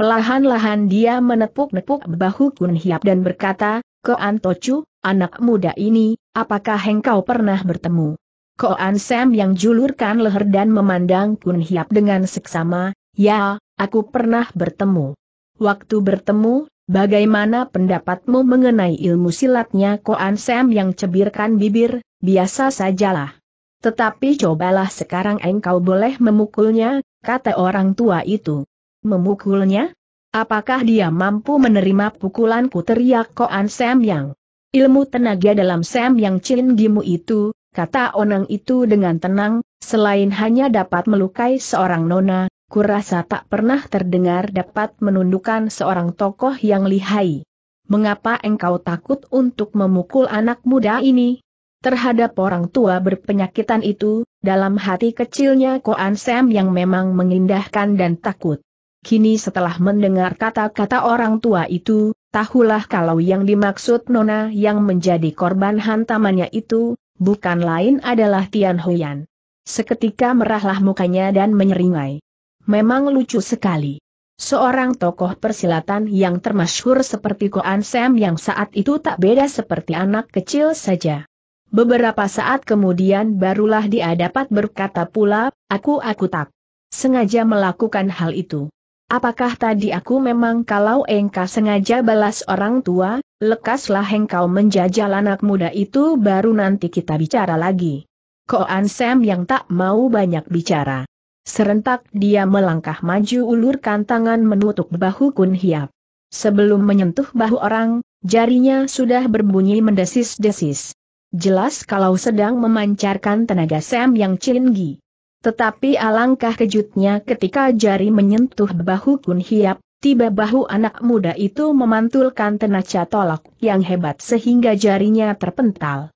Pelahan-lahan dia menepuk-nepuk bahu Kun Hiap dan berkata, Koan Tocu, anak muda ini, apakah engkau pernah bertemu? Koan Sam yang julurkan leher dan memandang Kun Hiap dengan seksama, ya, aku pernah bertemu. Waktu bertemu, bagaimana pendapatmu mengenai ilmu silatnya Koan Sam yang cebirkan bibir, biasa sajalah. Tetapi cobalah sekarang engkau boleh memukulnya, kata orang tua itu. Memukulnya? Apakah dia mampu menerima pukulanku teriak Koan Sam yang? Ilmu tenaga dalam Sam yang Chin Gimu itu, kata Onang itu dengan tenang, selain hanya dapat melukai seorang nona, kurasa tak pernah terdengar dapat menundukkan seorang tokoh yang lihai. Mengapa engkau takut untuk memukul anak muda ini? Terhadap orang tua berpenyakitan itu, dalam hati kecilnya Koan Sam yang memang mengindahkan dan takut. Kini setelah mendengar kata-kata orang tua itu, tahulah kalau yang dimaksud Nona yang menjadi korban hantamannya itu, bukan lain adalah Tian Huyan. Seketika merahlah mukanya dan menyeringai memang lucu sekali. Seorang tokoh persilatan yang termasyhur seperti Koan Sam yang saat itu tak beda seperti anak kecil saja. Beberapa saat kemudian barulah dia dapat berkata pula, aku aku tak sengaja melakukan hal itu. Apakah tadi aku memang kalau engkau sengaja balas orang tua, lekaslah engkau menjajal anak muda itu baru nanti kita bicara lagi. Koan Sam yang tak mau banyak bicara. Serentak dia melangkah maju ulurkan tangan menutup bahu Kun Hiap. Sebelum menyentuh bahu orang, jarinya sudah berbunyi mendesis-desis. Jelas kalau sedang memancarkan tenaga Sam yang cinggi. Tetapi alangkah kejutnya ketika jari menyentuh bahu Kun Hiap, Tiba bahu anak muda itu memantulkan tenaga tolak yang hebat sehingga jarinya terpental.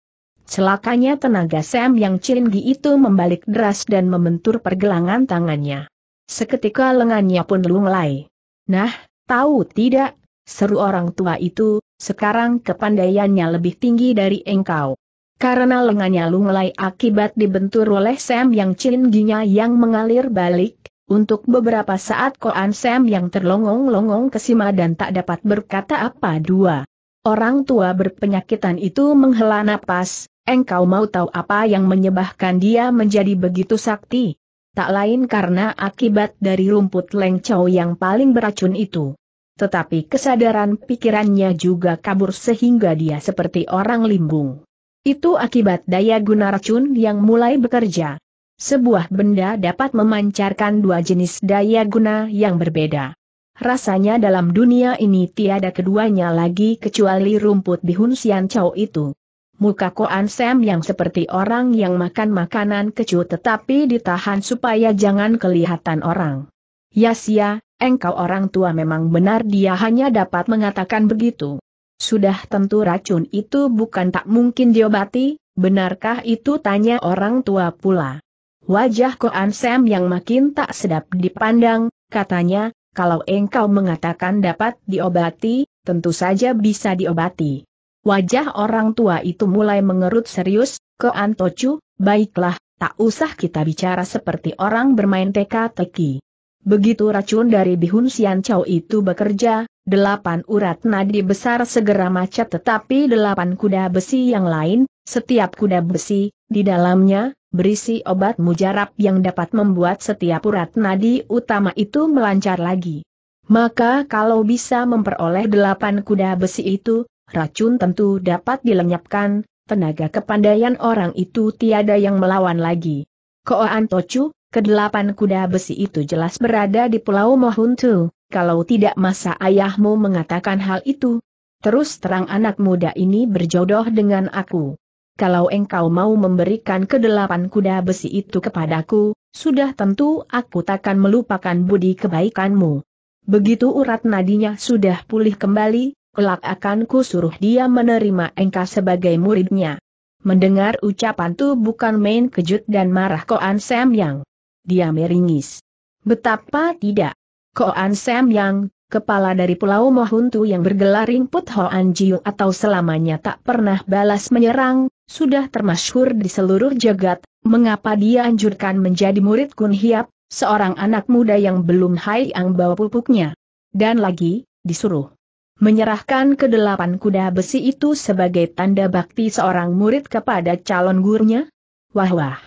Celakanya tenaga Sam yang cinggi itu membalik deras dan membentur pergelangan tangannya. Seketika lengannya pun lunglai. Nah, tahu tidak, seru orang tua itu, sekarang kepandaiannya lebih tinggi dari engkau. Karena lengannya lunglai akibat dibentur oleh Sam yang cingginya yang mengalir balik, untuk beberapa saat Koan Sam yang terlongong-longong kesima dan tak dapat berkata apa dua. Orang tua berpenyakitan itu menghela napas, engkau mau tahu apa yang menyebabkan dia menjadi begitu sakti? Tak lain karena akibat dari rumput lengcau yang paling beracun itu. Tetapi kesadaran pikirannya juga kabur sehingga dia seperti orang limbung. Itu akibat daya guna racun yang mulai bekerja. Sebuah benda dapat memancarkan dua jenis daya guna yang berbeda. Rasanya dalam dunia ini tiada keduanya lagi kecuali rumput bihun Sian Chow itu. Muka Koan Sam yang seperti orang yang makan makanan kecu tetapi ditahan supaya jangan kelihatan orang. Ya sia, engkau orang tua memang benar dia hanya dapat mengatakan begitu. Sudah tentu racun itu bukan tak mungkin diobati, benarkah itu tanya orang tua pula. Wajah Koan Sam yang makin tak sedap dipandang, katanya, kalau engkau mengatakan dapat diobati, tentu saja bisa diobati. Wajah orang tua itu mulai mengerut serius, ke Antocu, baiklah, tak usah kita bicara seperti orang bermain teka-teki. Begitu racun dari bihun sian chow itu bekerja, delapan urat nadi besar segera macet tetapi delapan kuda besi yang lain, setiap kuda besi, di dalamnya, berisi obat mujarab yang dapat membuat setiap urat nadi utama itu melancar lagi. Maka kalau bisa memperoleh delapan kuda besi itu, racun tentu dapat dilenyapkan, tenaga kepandaian orang itu tiada yang melawan lagi. Koan Tocu, kedelapan kuda besi itu jelas berada di Pulau Mohuntu, kalau tidak masa ayahmu mengatakan hal itu. Terus terang anak muda ini berjodoh dengan aku kalau engkau mau memberikan kedelapan kuda besi itu kepadaku, sudah tentu aku takkan melupakan budi kebaikanmu. Begitu urat nadinya sudah pulih kembali, kelak akan ku suruh dia menerima engkau sebagai muridnya. Mendengar ucapan tu bukan main kejut dan marah Koan Sam Yang. Dia meringis. Betapa tidak. Koan Sam Yang, kepala dari Pulau Mohuntu yang bergelar Ringput Hoan Jiu atau selamanya tak pernah balas menyerang, sudah termasyhur di seluruh jagat, mengapa dia anjurkan menjadi murid Kun Hiap, seorang anak muda yang belum hai ang bawa pupuknya. Dan lagi, disuruh menyerahkan kedelapan kuda besi itu sebagai tanda bakti seorang murid kepada calon gurunya? Wah wah!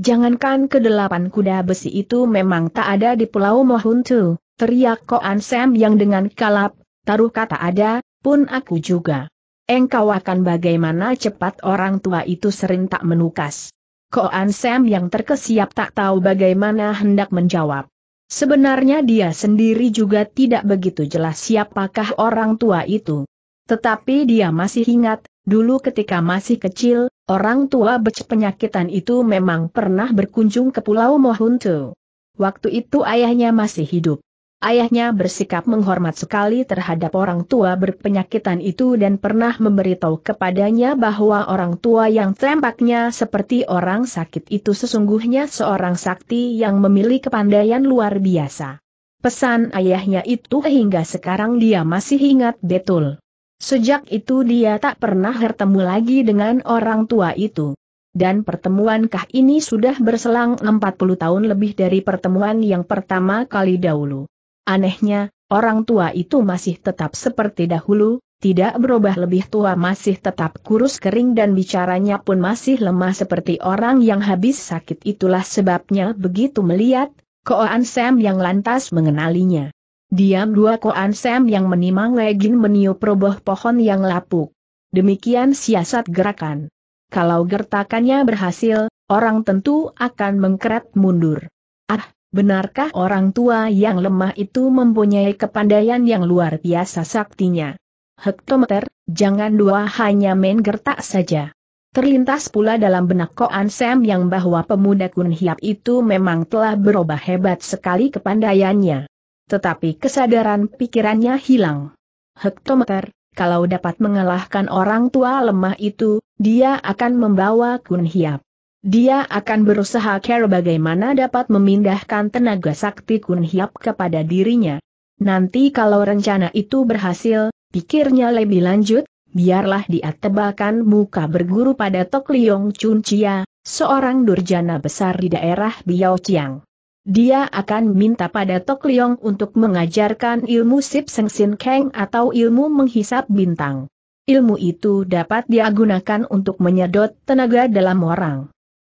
Jangankan kedelapan kuda besi itu memang tak ada di Pulau Mohuntu, teriak Koan Sam yang dengan kalap, taruh kata ada, pun aku juga. Engkau akan bagaimana cepat orang tua itu sering tak menukas. Koan Sam yang terkesiap tak tahu bagaimana hendak menjawab. Sebenarnya dia sendiri juga tidak begitu jelas siapakah orang tua itu. Tetapi dia masih ingat, dulu ketika masih kecil, Orang tua bec penyakitan itu memang pernah berkunjung ke Pulau Mohuntu. Waktu itu ayahnya masih hidup. Ayahnya bersikap menghormat sekali terhadap orang tua berpenyakitan itu dan pernah memberitahu kepadanya bahwa orang tua yang tampaknya seperti orang sakit itu sesungguhnya seorang sakti yang memiliki kepandaian luar biasa. Pesan ayahnya itu hingga sekarang dia masih ingat betul. Sejak itu dia tak pernah bertemu lagi dengan orang tua itu. Dan pertemuankah ini sudah berselang 40 tahun lebih dari pertemuan yang pertama kali dahulu. Anehnya, orang tua itu masih tetap seperti dahulu, tidak berubah lebih tua masih tetap kurus kering dan bicaranya pun masih lemah seperti orang yang habis sakit itulah sebabnya begitu melihat, Koan Sam yang lantas mengenalinya. Diam dua Koan Sam yang menimang legin meniup roboh pohon yang lapuk. Demikian siasat gerakan. Kalau gertakannya berhasil, orang tentu akan mengkeret mundur. Ah, benarkah orang tua yang lemah itu mempunyai kepandaian yang luar biasa saktinya? Hektometer, jangan dua hanya main gertak saja. Terlintas pula dalam benak Koan Sam yang bahwa pemuda Kun Hiap itu memang telah berubah hebat sekali kepandaiannya. Tetapi kesadaran pikirannya hilang. Hektometer, kalau dapat mengalahkan orang tua lemah itu, dia akan membawa Kun Hiap dia akan berusaha cara bagaimana dapat memindahkan tenaga sakti Kun Hiap kepada dirinya. Nanti kalau rencana itu berhasil, pikirnya lebih lanjut, biarlah dia tebakan muka berguru pada Tok Liong Chun Chia, seorang durjana besar di daerah Biao Chiang. Dia akan minta pada Tok Liong untuk mengajarkan ilmu Sip Seng Sin Kang atau ilmu menghisap bintang. Ilmu itu dapat dia gunakan untuk menyedot tenaga dalam orang.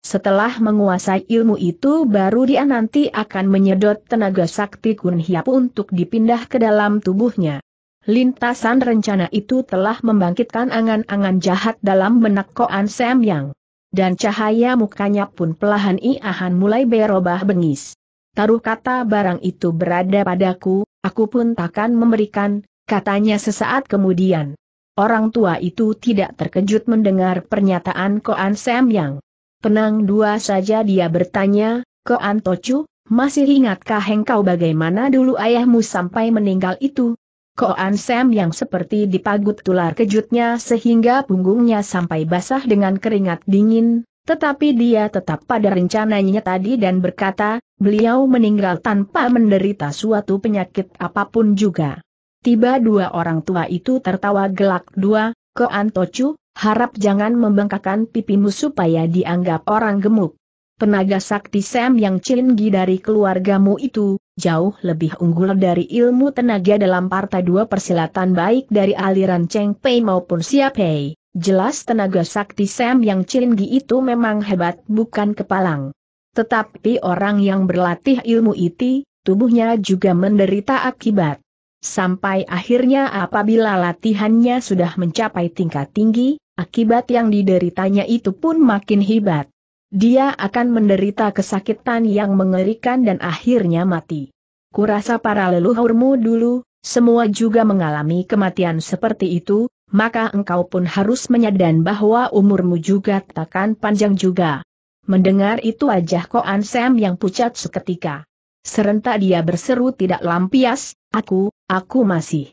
Setelah menguasai ilmu itu baru dia nanti akan menyedot tenaga sakti Kun Hiap untuk dipindah ke dalam tubuhnya. Lintasan rencana itu telah membangkitkan angan-angan jahat dalam benak Koan Sam Yang. Dan cahaya mukanya pun pelahan iahan mulai berubah bengis. Taruh kata barang itu berada padaku, aku pun takkan memberikan, katanya sesaat kemudian. Orang tua itu tidak terkejut mendengar pernyataan Koan Sam Yang. Tenang dua saja dia bertanya, ke Antocu, masih ingatkah engkau bagaimana dulu ayahmu sampai meninggal itu? Koan Sam yang seperti dipagut tular kejutnya sehingga punggungnya sampai basah dengan keringat dingin, tetapi dia tetap pada rencananya tadi dan berkata, beliau meninggal tanpa menderita suatu penyakit apapun juga. Tiba dua orang tua itu tertawa gelak dua, Koan Tocu, harap jangan membengkakkan pipimu supaya dianggap orang gemuk. Penaga sakti Sam yang cilinggi dari keluargamu itu, jauh lebih unggul dari ilmu tenaga dalam partai dua persilatan baik dari aliran Cheng Pei maupun Xia Pei. Jelas tenaga sakti Sam yang cilinggi itu memang hebat bukan kepalang. Tetapi orang yang berlatih ilmu itu, tubuhnya juga menderita akibat. Sampai akhirnya apabila latihannya sudah mencapai tingkat tinggi, Akibat yang dideritanya itu pun makin hebat. Dia akan menderita kesakitan yang mengerikan dan akhirnya mati. Kurasa para leluhurmu dulu, semua juga mengalami kematian seperti itu, maka engkau pun harus menyadan bahwa umurmu juga takkan panjang juga. Mendengar itu wajah Koan Sam yang pucat seketika. Serentak dia berseru tidak lampias, aku, aku masih.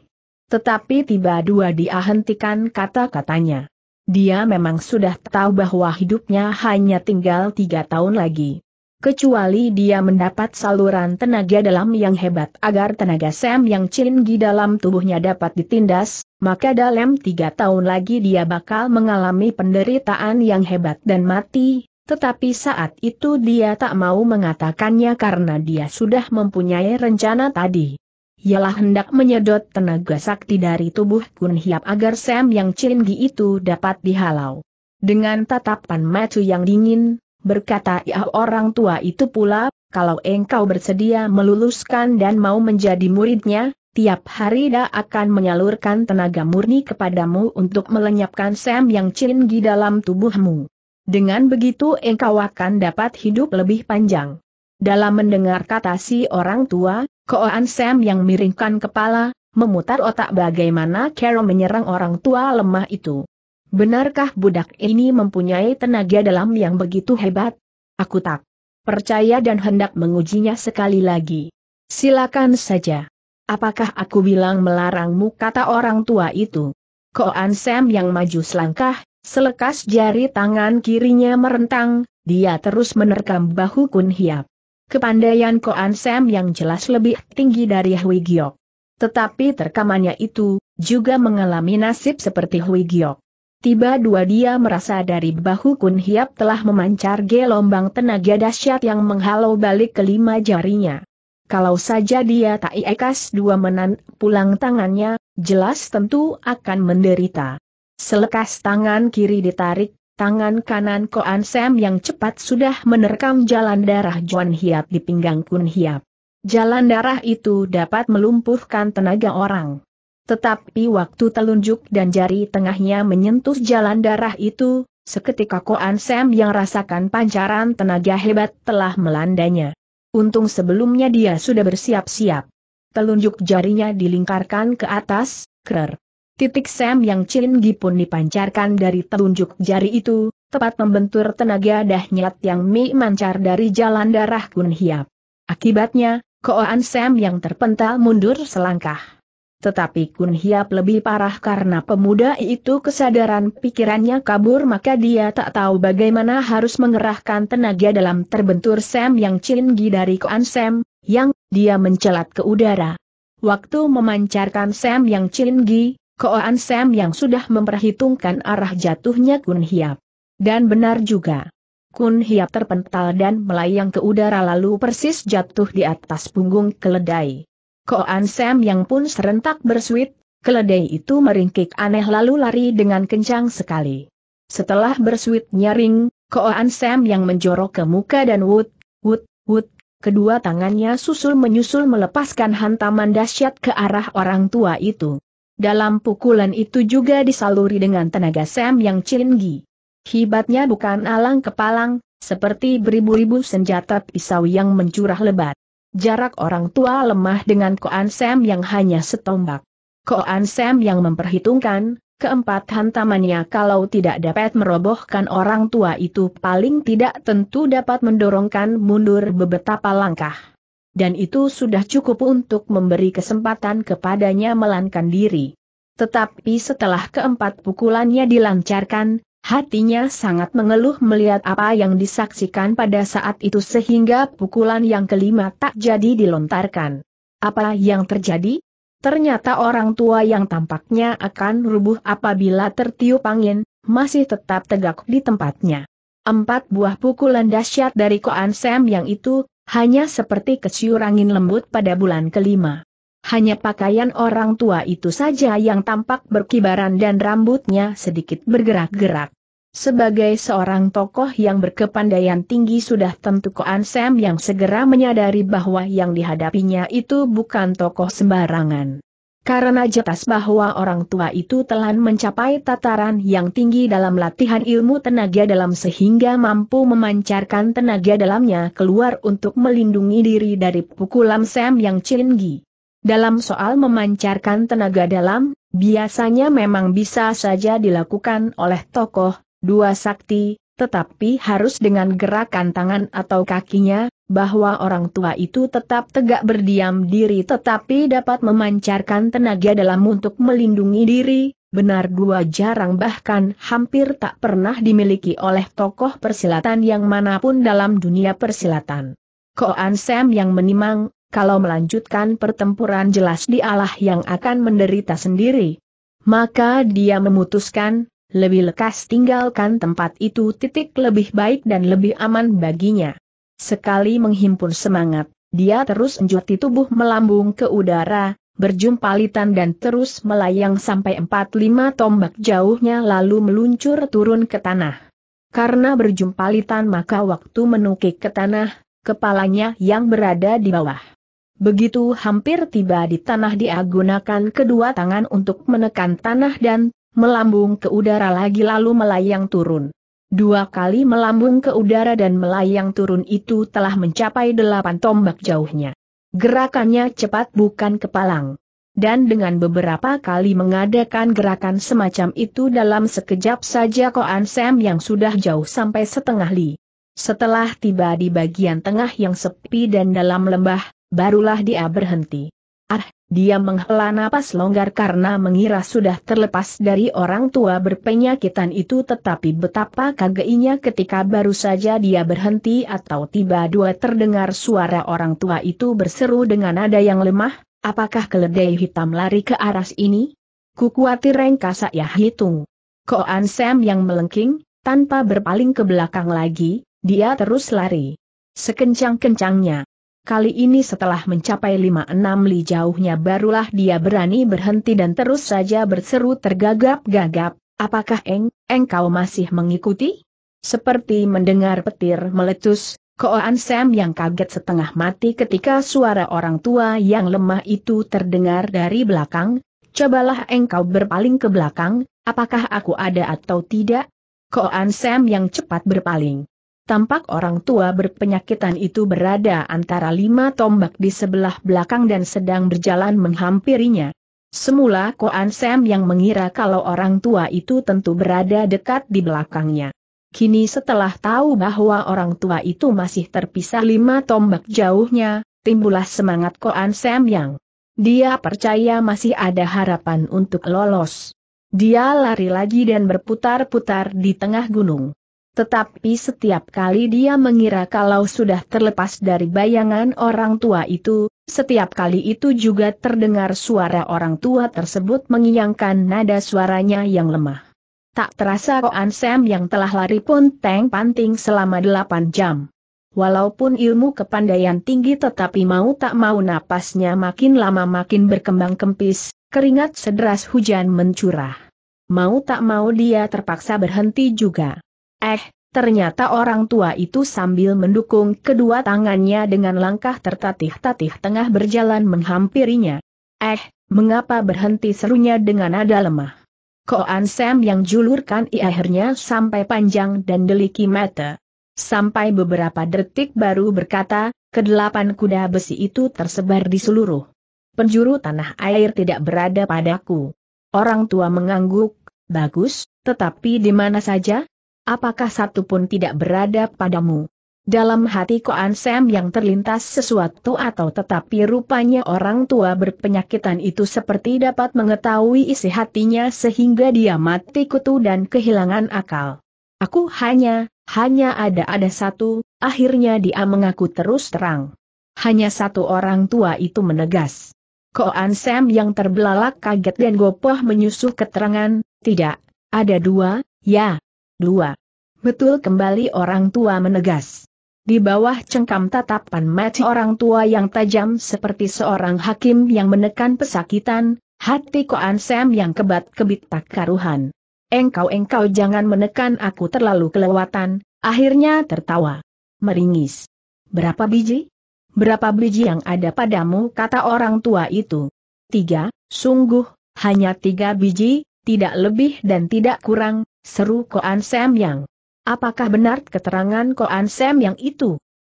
Tetapi tiba dua dia hentikan kata-katanya. Dia memang sudah tahu bahwa hidupnya hanya tinggal tiga tahun lagi. Kecuali dia mendapat saluran tenaga dalam yang hebat agar tenaga Sam yang cinggi dalam tubuhnya dapat ditindas, maka dalam tiga tahun lagi dia bakal mengalami penderitaan yang hebat dan mati, tetapi saat itu dia tak mau mengatakannya karena dia sudah mempunyai rencana tadi ialah hendak menyedot tenaga sakti dari tubuh Kun Hiap agar Sam yang Cinggi itu dapat dihalau. Dengan tatapan macu yang dingin, berkata ia ya orang tua itu pula, kalau engkau bersedia meluluskan dan mau menjadi muridnya, tiap hari dia akan menyalurkan tenaga murni kepadamu untuk melenyapkan Sam yang Cinggi dalam tubuhmu. Dengan begitu engkau akan dapat hidup lebih panjang. Dalam mendengar kata si orang tua, Koan Sam yang miringkan kepala, memutar otak bagaimana Carol menyerang orang tua lemah itu. Benarkah budak ini mempunyai tenaga dalam yang begitu hebat? Aku tak percaya dan hendak mengujinya sekali lagi. Silakan saja. Apakah aku bilang melarangmu kata orang tua itu? Koan Sam yang maju selangkah, selekas jari tangan kirinya merentang, dia terus menerkam bahu Kun Hiap. Kepandaian Koan Sam yang jelas lebih tinggi dari Hui Giok. Tetapi terkamannya itu, juga mengalami nasib seperti Hui Giok. Tiba dua dia merasa dari bahu Kun Hiap telah memancar gelombang tenaga dahsyat yang menghalau balik kelima jarinya. Kalau saja dia tak ikas dua menan pulang tangannya, jelas tentu akan menderita. Selekas tangan kiri ditarik, Tangan kanan Koan Sam yang cepat sudah menerkam jalan darah Juan Hiap di pinggang Kun Hiap. Jalan darah itu dapat melumpuhkan tenaga orang. Tetapi waktu telunjuk dan jari tengahnya menyentuh jalan darah itu, seketika Koan Sam yang rasakan pancaran tenaga hebat telah melandanya. Untung sebelumnya dia sudah bersiap-siap. Telunjuk jarinya dilingkarkan ke atas, krer. Titik Sam yang Cinggi pun dipancarkan dari telunjuk jari itu, tepat membentur tenaga dahnyat yang mi mancar dari jalan darah Gun Hiap. Akibatnya, koan Sam yang terpental mundur selangkah. Tetapi Kun Hiap lebih parah karena pemuda itu kesadaran pikirannya kabur maka dia tak tahu bagaimana harus mengerahkan tenaga dalam terbentur Sam yang Cinggi dari koan Sam, yang, dia mencelat ke udara. Waktu memancarkan Sam yang Cinggi, Koan Sam yang sudah memperhitungkan arah jatuhnya Kun Hiap. Dan benar juga. Kun Hiap terpental dan melayang ke udara lalu persis jatuh di atas punggung keledai. Koan Sam yang pun serentak bersuit, keledai itu meringkik aneh lalu lari dengan kencang sekali. Setelah bersuit nyaring, Koan Sam yang menjorok ke muka dan wut, wut, wut, kedua tangannya susul menyusul melepaskan hantaman dahsyat ke arah orang tua itu. Dalam pukulan itu juga disaluri dengan tenaga Sam yang cinggi. Hibatnya bukan alang kepalang, seperti beribu-ribu senjata pisau yang mencurah lebat. Jarak orang tua lemah dengan Koan Sam yang hanya setombak. Koan Sam yang memperhitungkan, keempat hantamannya kalau tidak dapat merobohkan orang tua itu paling tidak tentu dapat mendorongkan mundur beberapa langkah dan itu sudah cukup untuk memberi kesempatan kepadanya melankan diri. Tetapi setelah keempat pukulannya dilancarkan, hatinya sangat mengeluh melihat apa yang disaksikan pada saat itu sehingga pukulan yang kelima tak jadi dilontarkan. Apa yang terjadi? Ternyata orang tua yang tampaknya akan rubuh apabila tertiup angin, masih tetap tegak di tempatnya. Empat buah pukulan dahsyat dari Koan Sam yang itu, hanya seperti keciur angin lembut pada bulan kelima. Hanya pakaian orang tua itu saja yang tampak berkibaran dan rambutnya sedikit bergerak-gerak. Sebagai seorang tokoh yang berkepandaian tinggi sudah tentu Koan Sam yang segera menyadari bahwa yang dihadapinya itu bukan tokoh sembarangan. Karena jelas bahwa orang tua itu telah mencapai tataran yang tinggi dalam latihan ilmu tenaga dalam sehingga mampu memancarkan tenaga dalamnya keluar untuk melindungi diri dari pukulan Sam yang cinggi. Dalam soal memancarkan tenaga dalam, biasanya memang bisa saja dilakukan oleh tokoh, dua sakti, tetapi harus dengan gerakan tangan atau kakinya, bahwa orang tua itu tetap tegak berdiam diri tetapi dapat memancarkan tenaga dalam untuk melindungi diri, benar dua jarang bahkan hampir tak pernah dimiliki oleh tokoh persilatan yang manapun dalam dunia persilatan. Koan Sam yang menimang, kalau melanjutkan pertempuran jelas dialah yang akan menderita sendiri. Maka dia memutuskan, lebih lekas tinggalkan tempat itu titik lebih baik dan lebih aman baginya. Sekali menghimpun semangat, dia terus menjuti tubuh melambung ke udara, berjumpa litan dan terus melayang sampai 4-5 tombak jauhnya lalu meluncur turun ke tanah. Karena berjumpa litan maka waktu menukik ke tanah, kepalanya yang berada di bawah. Begitu hampir tiba di tanah dia gunakan kedua tangan untuk menekan tanah dan melambung ke udara lagi lalu melayang turun. Dua kali melambung ke udara dan melayang turun itu telah mencapai delapan tombak jauhnya. Gerakannya cepat bukan kepalang. Dan dengan beberapa kali mengadakan gerakan semacam itu dalam sekejap saja Koan Sam yang sudah jauh sampai setengah li. Setelah tiba di bagian tengah yang sepi dan dalam lembah, barulah dia berhenti. Ah, dia menghela napas longgar karena mengira sudah terlepas dari orang tua berpenyakitan itu tetapi betapa kagainya ketika baru saja dia berhenti atau tiba dua terdengar suara orang tua itu berseru dengan nada yang lemah, apakah keledai hitam lari ke arah ini? Ku khawatir, rengkasa ya hitung. Koan Sam yang melengking, tanpa berpaling ke belakang lagi, dia terus lari. Sekencang-kencangnya kali ini setelah mencapai 5-6 li jauhnya barulah dia berani berhenti dan terus saja berseru tergagap-gagap, apakah Eng, engkau masih mengikuti? Seperti mendengar petir meletus, Koan Sam yang kaget setengah mati ketika suara orang tua yang lemah itu terdengar dari belakang, cobalah engkau berpaling ke belakang, apakah aku ada atau tidak? Koan Sam yang cepat berpaling. Tampak orang tua berpenyakitan itu berada antara lima tombak di sebelah belakang dan sedang berjalan menghampirinya. Semula Koan Sam yang mengira kalau orang tua itu tentu berada dekat di belakangnya. Kini setelah tahu bahwa orang tua itu masih terpisah lima tombak jauhnya, timbullah semangat Koan Sam yang. Dia percaya masih ada harapan untuk lolos. Dia lari lagi dan berputar-putar di tengah gunung. Tetapi setiap kali dia mengira kalau sudah terlepas dari bayangan orang tua itu, setiap kali itu juga terdengar suara orang tua tersebut mengiyangkan nada suaranya yang lemah. Tak terasa Koan Sam yang telah lari pun teng panting selama delapan jam. Walaupun ilmu kepandaian tinggi tetapi mau tak mau napasnya makin lama makin berkembang kempis, keringat sederas hujan mencurah. Mau tak mau dia terpaksa berhenti juga. Eh, ternyata orang tua itu sambil mendukung kedua tangannya dengan langkah tertatih-tatih tengah berjalan menghampirinya. Eh, mengapa berhenti serunya dengan nada lemah? Koan Sam yang julurkan ia akhirnya sampai panjang dan deliki mata. Sampai beberapa detik baru berkata, kedelapan kuda besi itu tersebar di seluruh penjuru tanah air tidak berada padaku. Orang tua mengangguk, bagus, tetapi di mana saja? apakah satu pun tidak berada padamu? Dalam hati Koan Sam yang terlintas sesuatu atau tetapi rupanya orang tua berpenyakitan itu seperti dapat mengetahui isi hatinya sehingga dia mati kutu dan kehilangan akal. Aku hanya, hanya ada-ada satu, akhirnya dia mengaku terus terang. Hanya satu orang tua itu menegas. Koan Sam yang terbelalak kaget dan gopoh menyusuh keterangan, tidak, ada dua, ya, Dua. Betul kembali orang tua menegas. Di bawah cengkam tatapan mati orang tua yang tajam seperti seorang hakim yang menekan pesakitan, hati Koan Sam yang kebat-kebit tak karuhan. Engkau-engkau jangan menekan aku terlalu kelewatan, akhirnya tertawa. Meringis. Berapa biji? Berapa biji yang ada padamu kata orang tua itu? Tiga, sungguh, hanya tiga biji, tidak lebih dan tidak kurang, Seru Koan Sam Yang. Apakah benar keterangan Koan Sam Yang itu?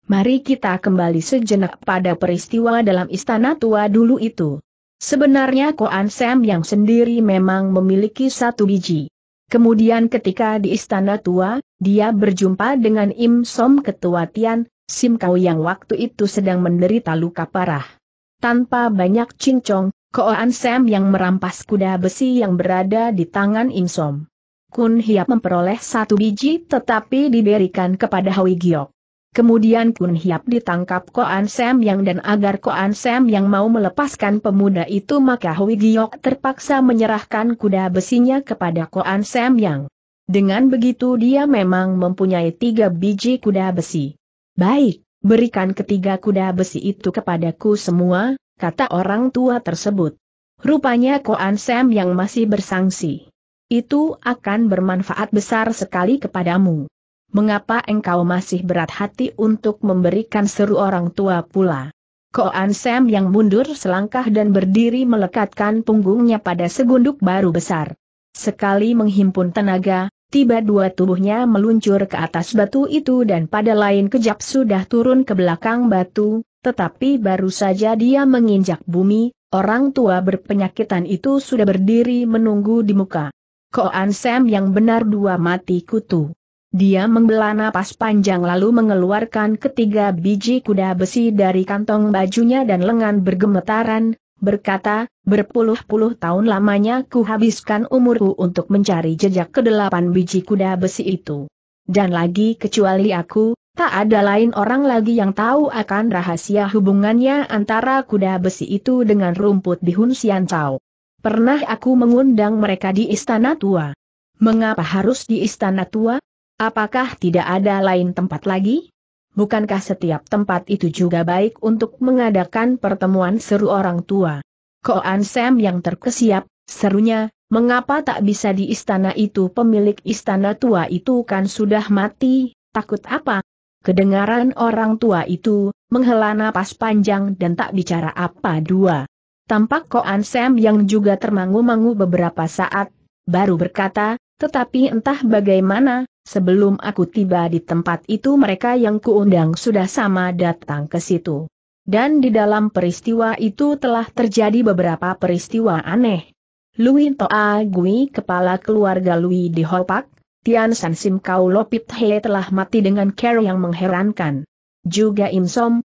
Mari kita kembali sejenak pada peristiwa dalam istana tua dulu itu. Sebenarnya Koan Sam Yang sendiri memang memiliki satu biji. Kemudian ketika di istana tua, dia berjumpa dengan Im Som Ketua Tian, Sim Kau yang waktu itu sedang menderita luka parah. Tanpa banyak cincong, Koan Sam yang merampas kuda besi yang berada di tangan Im Som. Kun Hiap memperoleh satu biji tetapi diberikan kepada Hui Giok. Kemudian Kun Hiap ditangkap Koan Sam Yang dan agar Koan Sam Yang mau melepaskan pemuda itu maka Hui Giok terpaksa menyerahkan kuda besinya kepada Koan Sam Yang. Dengan begitu dia memang mempunyai tiga biji kuda besi. Baik, berikan ketiga kuda besi itu kepadaku semua, kata orang tua tersebut. Rupanya Koan Sam Yang masih bersangsi. Itu akan bermanfaat besar sekali kepadamu. Mengapa engkau masih berat hati untuk memberikan seru orang tua pula? Koan Sam yang mundur selangkah dan berdiri melekatkan punggungnya pada segunduk baru besar. Sekali menghimpun tenaga, tiba dua tubuhnya meluncur ke atas batu itu dan pada lain kejap sudah turun ke belakang batu, tetapi baru saja dia menginjak bumi, orang tua berpenyakitan itu sudah berdiri menunggu di muka. Koan Sam yang benar dua mati kutu. Dia membela napas panjang lalu mengeluarkan ketiga biji kuda besi dari kantong bajunya dan lengan bergemetaran, berkata, berpuluh-puluh tahun lamanya ku habiskan umurku untuk mencari jejak kedelapan biji kuda besi itu. Dan lagi kecuali aku, tak ada lain orang lagi yang tahu akan rahasia hubungannya antara kuda besi itu dengan rumput di Sian Cao. Pernah aku mengundang mereka di istana tua. Mengapa harus di istana tua? Apakah tidak ada lain tempat lagi? Bukankah setiap tempat itu juga baik untuk mengadakan pertemuan seru orang tua? Koan Sam yang terkesiap, serunya, mengapa tak bisa di istana itu pemilik istana tua itu kan sudah mati, takut apa? Kedengaran orang tua itu, menghela napas panjang dan tak bicara apa dua. Tampak Koan Sam yang juga termangu-mangu beberapa saat, baru berkata, tetapi entah bagaimana, sebelum aku tiba di tempat itu mereka yang kuundang sudah sama datang ke situ. Dan di dalam peristiwa itu telah terjadi beberapa peristiwa aneh. Lui Toa Gui kepala keluarga Lui di Hopak, Tian San Sim Kau Lopit He telah mati dengan cara yang mengherankan. Juga Im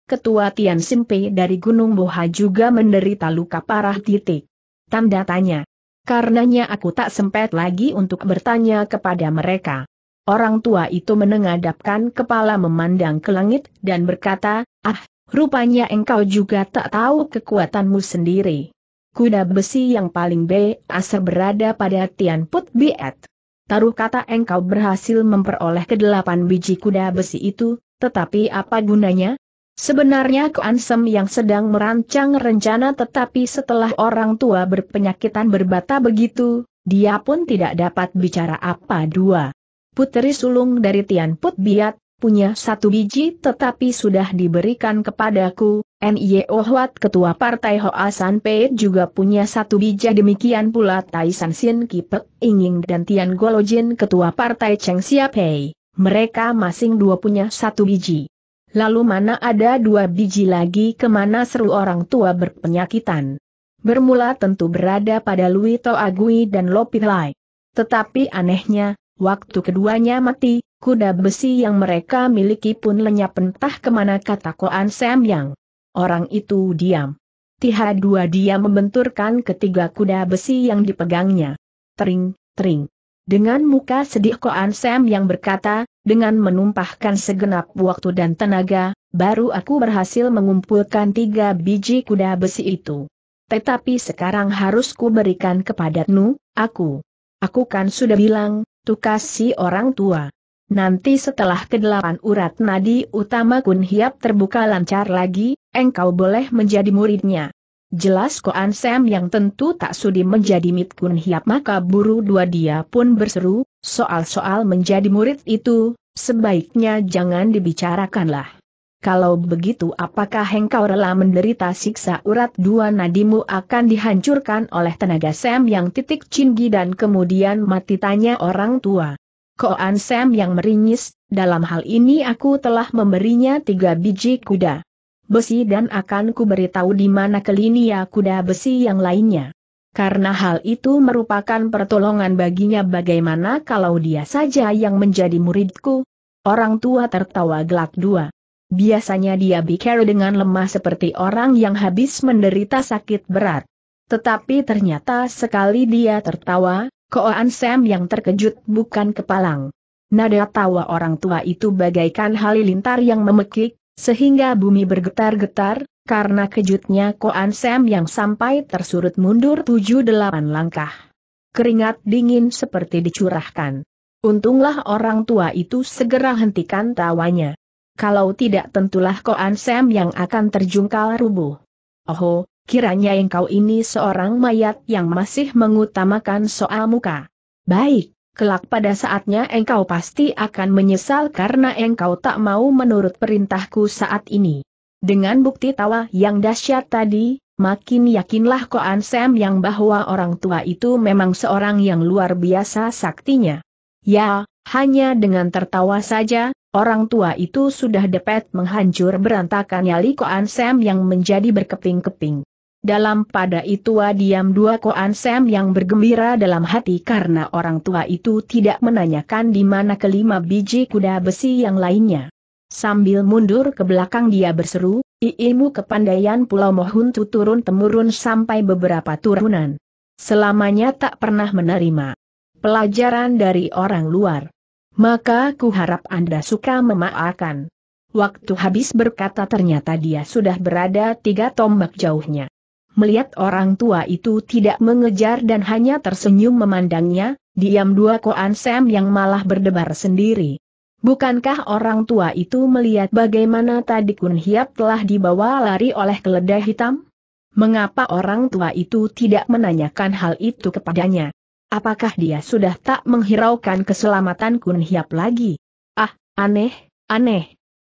Ketua Tian Simpe dari Gunung Boha juga menderita luka parah titik. Tanda tanya. Karenanya aku tak sempat lagi untuk bertanya kepada mereka. Orang tua itu menengadapkan kepala memandang ke langit dan berkata, ah, rupanya engkau juga tak tahu kekuatanmu sendiri. Kuda besi yang paling aser berada pada Tian Put Biat. Taruh kata engkau berhasil memperoleh kedelapan biji kuda besi itu, tetapi apa gunanya? Sebenarnya Ansem yang sedang merancang rencana tetapi setelah orang tua berpenyakitan berbata begitu, dia pun tidak dapat bicara apa dua. Puteri sulung dari Tian Put Biat, punya satu biji tetapi sudah diberikan kepadaku, Nye Huat Ketua Partai Hoa San Pei juga punya satu biji demikian pula Tai San Sin Kipek Inging dan Tian Golojin Ketua Partai Cheng Sia Pei, mereka masing dua punya satu biji. Lalu mana ada dua biji lagi kemana seru orang tua berpenyakitan. Bermula tentu berada pada Lui To Agui dan Lopilai. Tetapi anehnya, waktu keduanya mati, kuda besi yang mereka miliki pun lenyap entah kemana kata Koan Sam Yang. Orang itu diam. Tiha dua dia membenturkan ketiga kuda besi yang dipegangnya. Tering, tering. Dengan muka sedih Koan Sam yang berkata, dengan menumpahkan segenap waktu dan tenaga, baru aku berhasil mengumpulkan tiga biji kuda besi itu. Tetapi sekarang harus ku berikan Nu, aku. Aku kan sudah bilang, tukas si orang tua. Nanti setelah kedelapan urat nadi utama kun hiap terbuka lancar lagi, engkau boleh menjadi muridnya. Jelas Koan Sam yang tentu tak sudi menjadi Mit Kun Hiap maka buru dua dia pun berseru, soal-soal menjadi murid itu, sebaiknya jangan dibicarakanlah. Kalau begitu apakah engkau rela menderita siksa urat dua nadimu akan dihancurkan oleh tenaga Sam yang titik cinggi dan kemudian mati tanya orang tua. Koan Sam yang meringis, dalam hal ini aku telah memberinya tiga biji kuda besi dan akan ku beritahu di mana kelinia ya kuda besi yang lainnya. Karena hal itu merupakan pertolongan baginya bagaimana kalau dia saja yang menjadi muridku. Orang tua tertawa gelak dua. Biasanya dia bicara dengan lemah seperti orang yang habis menderita sakit berat. Tetapi ternyata sekali dia tertawa, koan Sam yang terkejut bukan kepalang. Nada tawa orang tua itu bagaikan halilintar yang memekik, sehingga bumi bergetar-getar, karena kejutnya Koan Sam yang sampai tersurut mundur tujuh delapan langkah. Keringat dingin seperti dicurahkan. Untunglah orang tua itu segera hentikan tawanya. Kalau tidak tentulah Koan Sam yang akan terjungkal rubuh. Oho, kiranya engkau ini seorang mayat yang masih mengutamakan soal muka. Baik, Kelak pada saatnya engkau pasti akan menyesal karena engkau tak mau menurut perintahku saat ini. Dengan bukti tawa yang dahsyat tadi, makin yakinlah Koan Sam yang bahwa orang tua itu memang seorang yang luar biasa saktinya. Ya, hanya dengan tertawa saja, orang tua itu sudah dapat menghancur berantakan nyali Koan Sam yang menjadi berkeping-keping. Dalam pada itu diam dua koan Sam yang bergembira dalam hati karena orang tua itu tidak menanyakan di mana kelima biji kuda besi yang lainnya. Sambil mundur ke belakang dia berseru, Iimu kepandaian Pulau Mohuntu turun-temurun sampai beberapa turunan. Selamanya tak pernah menerima pelajaran dari orang luar. Maka ku harap Anda suka memaafkan. Waktu habis berkata ternyata dia sudah berada tiga tombak jauhnya. Melihat orang tua itu tidak mengejar dan hanya tersenyum memandangnya, diam dua koan Sam yang malah berdebar sendiri. Bukankah orang tua itu melihat bagaimana tadi Kun Hiap telah dibawa lari oleh keledai hitam? Mengapa orang tua itu tidak menanyakan hal itu kepadanya? Apakah dia sudah tak menghiraukan keselamatan Kun Hiap lagi? Ah, aneh, aneh.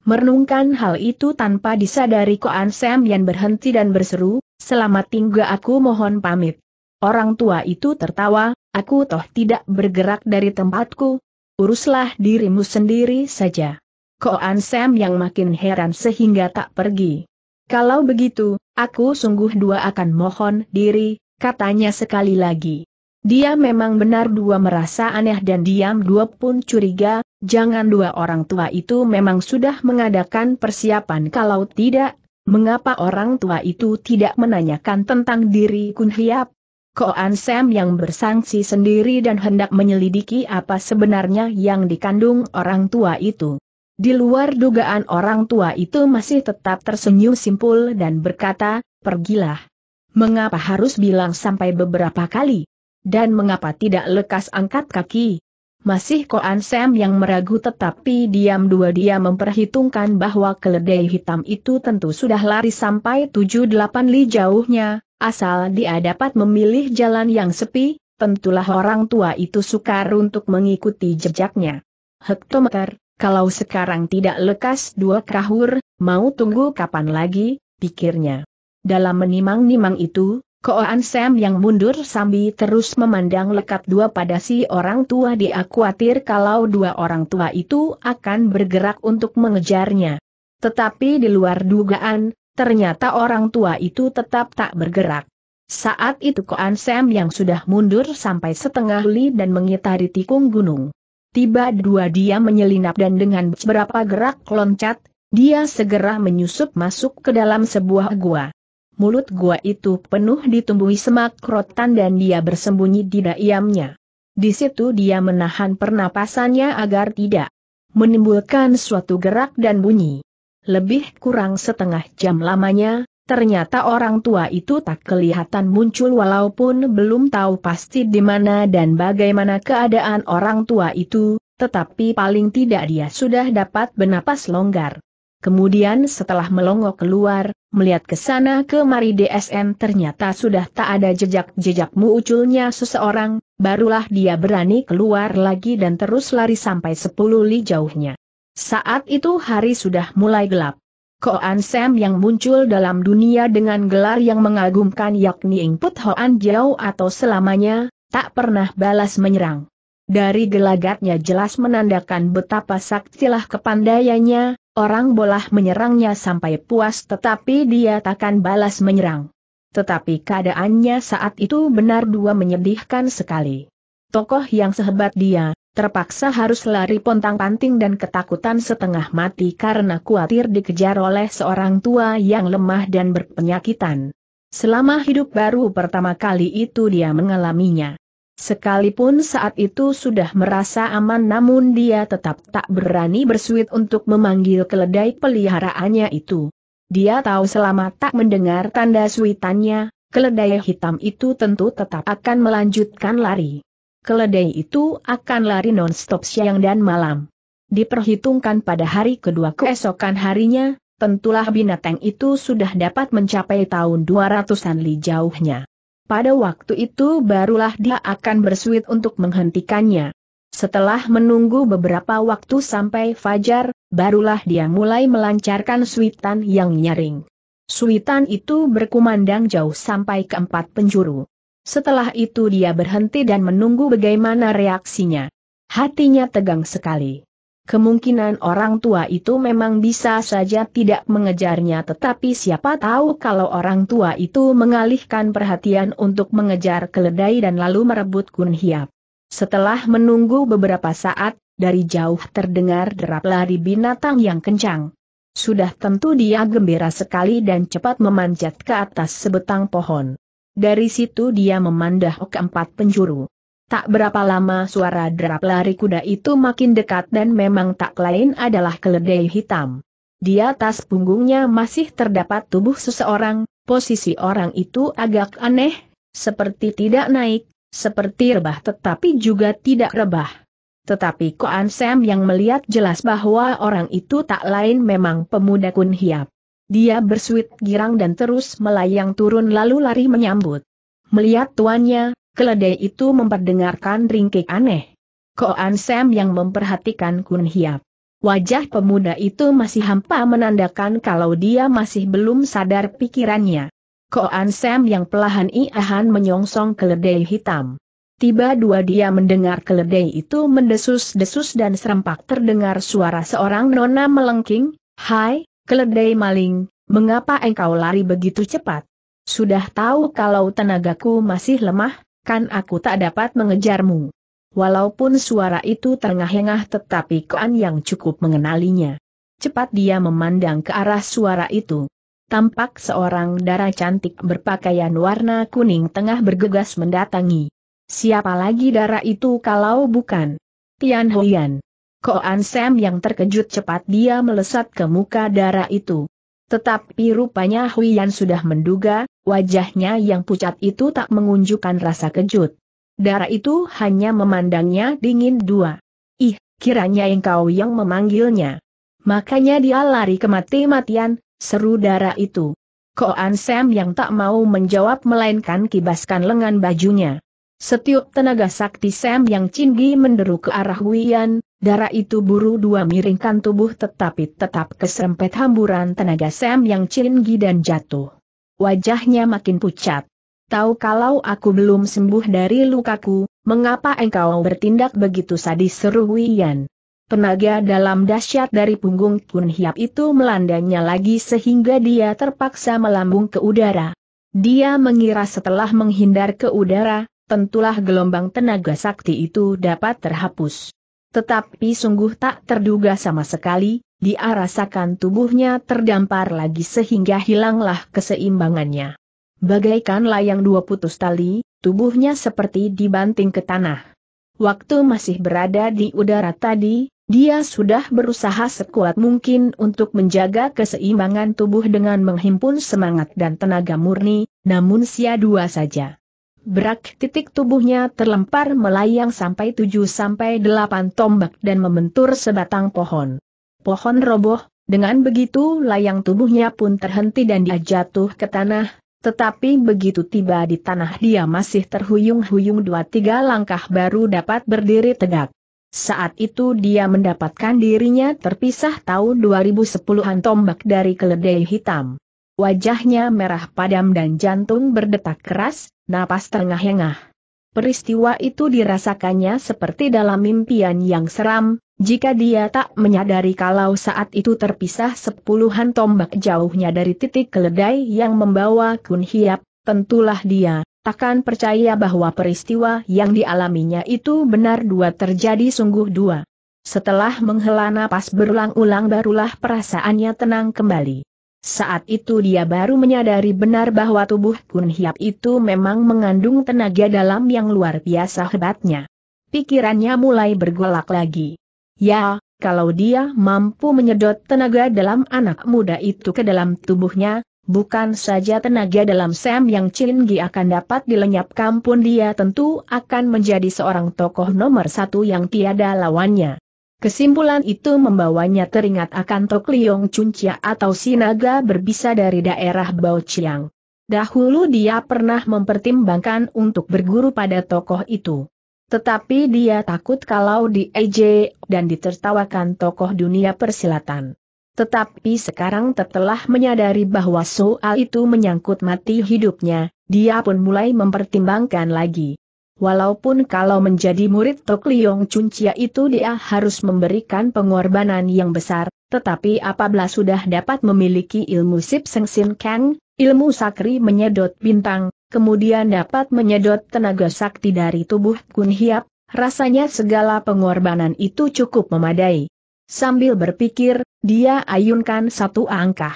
Merenungkan hal itu tanpa disadari Koan Sam yang berhenti dan berseru, selamat tinggal aku mohon pamit. Orang tua itu tertawa, aku toh tidak bergerak dari tempatku. Uruslah dirimu sendiri saja. Koan Sam yang makin heran sehingga tak pergi. Kalau begitu, aku sungguh dua akan mohon diri, katanya sekali lagi. Dia memang benar dua merasa aneh dan diam dua pun curiga, Jangan dua orang tua itu memang sudah mengadakan persiapan kalau tidak, mengapa orang tua itu tidak menanyakan tentang diri Kun Hiap? Koan Sam yang bersangsi sendiri dan hendak menyelidiki apa sebenarnya yang dikandung orang tua itu. Di luar dugaan orang tua itu masih tetap tersenyum simpul dan berkata, pergilah. Mengapa harus bilang sampai beberapa kali? Dan mengapa tidak lekas angkat kaki? Masih Koan Sam yang meragu tetapi diam-dua dia memperhitungkan bahwa keledai hitam itu tentu sudah lari sampai 7-8 li jauhnya, asal dia dapat memilih jalan yang sepi, tentulah orang tua itu sukar untuk mengikuti jejaknya. Hektometer, kalau sekarang tidak lekas dua kahur, mau tunggu kapan lagi, pikirnya. Dalam menimang-nimang itu, Koan Sam yang mundur sambil terus memandang lekat dua pada si orang tua dia khawatir kalau dua orang tua itu akan bergerak untuk mengejarnya. Tetapi di luar dugaan, ternyata orang tua itu tetap tak bergerak. Saat itu Koan Sam yang sudah mundur sampai setengah li dan mengitari tikung gunung. Tiba dua dia menyelinap dan dengan beberapa gerak loncat, dia segera menyusup masuk ke dalam sebuah gua mulut gua itu penuh ditumbuhi semak rotan dan dia bersembunyi di daiamnya. Di situ dia menahan pernapasannya agar tidak menimbulkan suatu gerak dan bunyi. Lebih kurang setengah jam lamanya, ternyata orang tua itu tak kelihatan muncul walaupun belum tahu pasti di mana dan bagaimana keadaan orang tua itu, tetapi paling tidak dia sudah dapat bernapas longgar. Kemudian setelah melongo keluar, Melihat ke sana kemari DSN ternyata sudah tak ada jejak-jejak munculnya seseorang, barulah dia berani keluar lagi dan terus lari sampai sepuluh li jauhnya. Saat itu hari sudah mulai gelap. Koan Sam yang muncul dalam dunia dengan gelar yang mengagumkan yakni Put Hoan Jiao atau selamanya, tak pernah balas menyerang. Dari gelagatnya jelas menandakan betapa saktilah kepandaiannya, orang boleh menyerangnya sampai puas tetapi dia takkan balas menyerang. Tetapi keadaannya saat itu benar dua menyedihkan sekali. Tokoh yang sehebat dia, terpaksa harus lari pontang-panting dan ketakutan setengah mati karena khawatir dikejar oleh seorang tua yang lemah dan berpenyakitan. Selama hidup baru pertama kali itu dia mengalaminya. Sekalipun saat itu sudah merasa aman namun dia tetap tak berani bersuit untuk memanggil keledai peliharaannya itu. Dia tahu selama tak mendengar tanda suitannya, keledai hitam itu tentu tetap akan melanjutkan lari. Keledai itu akan lari non-stop siang dan malam. Diperhitungkan pada hari kedua keesokan harinya, tentulah binatang itu sudah dapat mencapai tahun 200-an li jauhnya. Pada waktu itu barulah dia akan bersuit untuk menghentikannya. Setelah menunggu beberapa waktu sampai fajar, barulah dia mulai melancarkan suitan yang nyaring. Suitan itu berkumandang jauh sampai ke empat penjuru. Setelah itu dia berhenti dan menunggu bagaimana reaksinya. Hatinya tegang sekali. Kemungkinan orang tua itu memang bisa saja tidak mengejarnya tetapi siapa tahu kalau orang tua itu mengalihkan perhatian untuk mengejar keledai dan lalu merebut Kun Hiap. Setelah menunggu beberapa saat, dari jauh terdengar derap lari binatang yang kencang. Sudah tentu dia gembira sekali dan cepat memanjat ke atas sebetang pohon. Dari situ dia memandah ke empat penjuru. Tak berapa lama suara derap lari kuda itu makin dekat dan memang tak lain adalah keledai hitam. Di atas punggungnya masih terdapat tubuh seseorang, posisi orang itu agak aneh, seperti tidak naik, seperti rebah tetapi juga tidak rebah. Tetapi Koan Sam yang melihat jelas bahwa orang itu tak lain memang pemuda kun hiap. Dia bersuit girang dan terus melayang turun lalu lari menyambut. Melihat tuannya, keledai itu memperdengarkan ringkik aneh. Koan Sam yang memperhatikan Kun Hiap. Wajah pemuda itu masih hampa menandakan kalau dia masih belum sadar pikirannya. Koan Sam yang pelahan iahan menyongsong keledai hitam. Tiba dua dia mendengar keledai itu mendesus-desus dan serempak terdengar suara seorang nona melengking, Hai, keledai maling, mengapa engkau lari begitu cepat? Sudah tahu kalau tenagaku masih lemah, kan aku tak dapat mengejarmu. Walaupun suara itu terengah-engah tetapi Koan yang cukup mengenalinya. Cepat dia memandang ke arah suara itu. Tampak seorang darah cantik berpakaian warna kuning tengah bergegas mendatangi. Siapa lagi darah itu kalau bukan? Tian Hoian. Koan Sam yang terkejut cepat dia melesat ke muka darah itu. Tetapi rupanya Huiyan sudah menduga, wajahnya yang pucat itu tak mengunjukkan rasa kejut. Darah itu hanya memandangnya dingin dua. Ih, kiranya engkau yang memanggilnya. Makanya dia lari ke mati-matian, seru darah itu. Koan Sam yang tak mau menjawab melainkan kibaskan lengan bajunya. Setiup tenaga sakti Sam yang cinggi menderu ke arah Huiyan, Darah itu buru dua miringkan tubuh tetapi tetap keserempet hamburan tenaga Sam yang cinggi dan jatuh. Wajahnya makin pucat. Tahu kalau aku belum sembuh dari lukaku, mengapa engkau bertindak begitu sadis seru Wian? Tenaga dalam dahsyat dari punggung Kun Hiap itu melandanya lagi sehingga dia terpaksa melambung ke udara. Dia mengira setelah menghindar ke udara, tentulah gelombang tenaga sakti itu dapat terhapus. Tetapi sungguh tak terduga sama sekali, dia rasakan tubuhnya terdampar lagi sehingga hilanglah keseimbangannya. Bagaikan layang dua putus tali, tubuhnya seperti dibanting ke tanah. Waktu masih berada di udara tadi, dia sudah berusaha sekuat mungkin untuk menjaga keseimbangan tubuh dengan menghimpun semangat dan tenaga murni, namun sia dua saja. Berak titik tubuhnya terlempar melayang sampai 7 sampai 8 tombak dan membentur sebatang pohon. Pohon roboh, dengan begitu layang tubuhnya pun terhenti dan dia jatuh ke tanah, tetapi begitu tiba di tanah dia masih terhuyung-huyung dua tiga langkah baru dapat berdiri tegak. Saat itu dia mendapatkan dirinya terpisah tahun 2010-an tombak dari keledai hitam. Wajahnya merah padam dan jantung berdetak keras, napas terengah-engah. Peristiwa itu dirasakannya seperti dalam mimpian yang seram, jika dia tak menyadari kalau saat itu terpisah sepuluhan tombak jauhnya dari titik keledai yang membawa kun hiap, tentulah dia takkan percaya bahwa peristiwa yang dialaminya itu benar dua terjadi sungguh dua. Setelah menghela napas berulang-ulang barulah perasaannya tenang kembali. Saat itu dia baru menyadari benar bahwa tubuh Kun Hiap itu memang mengandung tenaga dalam yang luar biasa hebatnya. Pikirannya mulai bergolak lagi. Ya, kalau dia mampu menyedot tenaga dalam anak muda itu ke dalam tubuhnya, bukan saja tenaga dalam Sam yang Cinggi akan dapat dilenyapkan pun dia tentu akan menjadi seorang tokoh nomor satu yang tiada lawannya. Kesimpulan itu membawanya teringat akan Tok Liong atau sinaga berbisa dari daerah Bao Chiang. Dahulu dia pernah mempertimbangkan untuk berguru pada tokoh itu. Tetapi dia takut kalau diejek dan ditertawakan tokoh dunia persilatan. Tetapi sekarang telah menyadari bahwa soal itu menyangkut mati hidupnya, dia pun mulai mempertimbangkan lagi. Walaupun kalau menjadi murid Tok Liong Cuncia itu dia harus memberikan pengorbanan yang besar, tetapi apabila sudah dapat memiliki ilmu Sip Seng Sin Kang, ilmu Sakri menyedot bintang, kemudian dapat menyedot tenaga sakti dari tubuh Kun Hiap, rasanya segala pengorbanan itu cukup memadai. Sambil berpikir, dia ayunkan satu angka.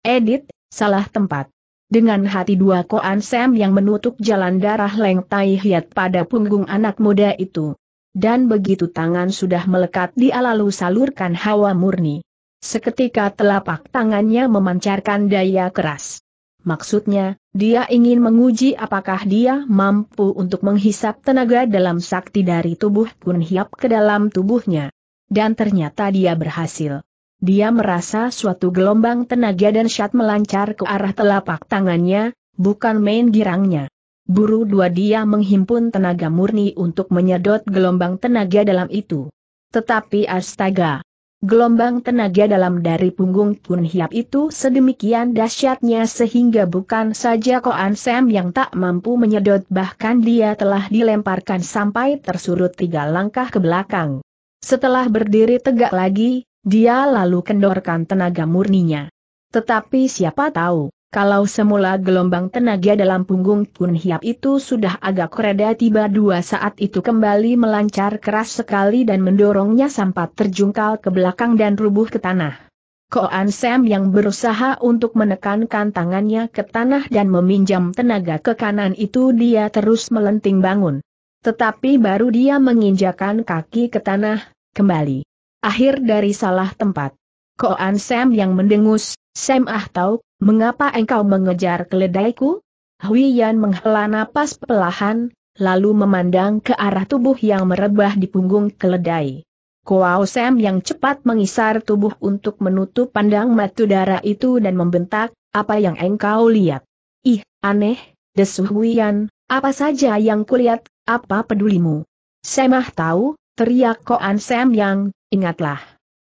Edit, salah tempat. Dengan hati dua koan Sam yang menutup jalan darah Leng Tai Hiat pada punggung anak muda itu. Dan begitu tangan sudah melekat dia lalu salurkan hawa murni. Seketika telapak tangannya memancarkan daya keras. Maksudnya, dia ingin menguji apakah dia mampu untuk menghisap tenaga dalam sakti dari tubuh Kun Hiap ke dalam tubuhnya. Dan ternyata dia berhasil. Dia merasa suatu gelombang tenaga dan syat melancar ke arah telapak tangannya, bukan main girangnya. Buru dua dia menghimpun tenaga murni untuk menyedot gelombang tenaga dalam itu. Tetapi astaga! Gelombang tenaga dalam dari punggung Kun Hiap itu sedemikian dahsyatnya sehingga bukan saja Koan Sam yang tak mampu menyedot bahkan dia telah dilemparkan sampai tersurut tiga langkah ke belakang. Setelah berdiri tegak lagi, dia lalu kendorkan tenaga murninya. Tetapi siapa tahu, kalau semula gelombang tenaga dalam punggung Kun Hiap itu sudah agak reda tiba dua saat itu kembali melancar keras sekali dan mendorongnya sampai terjungkal ke belakang dan rubuh ke tanah. Koan Sam yang berusaha untuk menekankan tangannya ke tanah dan meminjam tenaga ke kanan itu dia terus melenting bangun. Tetapi baru dia menginjakan kaki ke tanah, kembali. Akhir dari salah tempat. Koan Sam yang mendengus, Sam Ah tahu, mengapa engkau mengejar keledaiku? Hui Yan menghela napas perlahan, lalu memandang ke arah tubuh yang merebah di punggung keledai. Koao Sam yang cepat mengisar tubuh untuk menutup pandang matu darah itu dan membentak, apa yang engkau lihat? Ih, aneh, desuh Yan, apa saja yang kulihat, apa pedulimu? Sam ah tahu, Teriak Koan Sam Yang, ingatlah.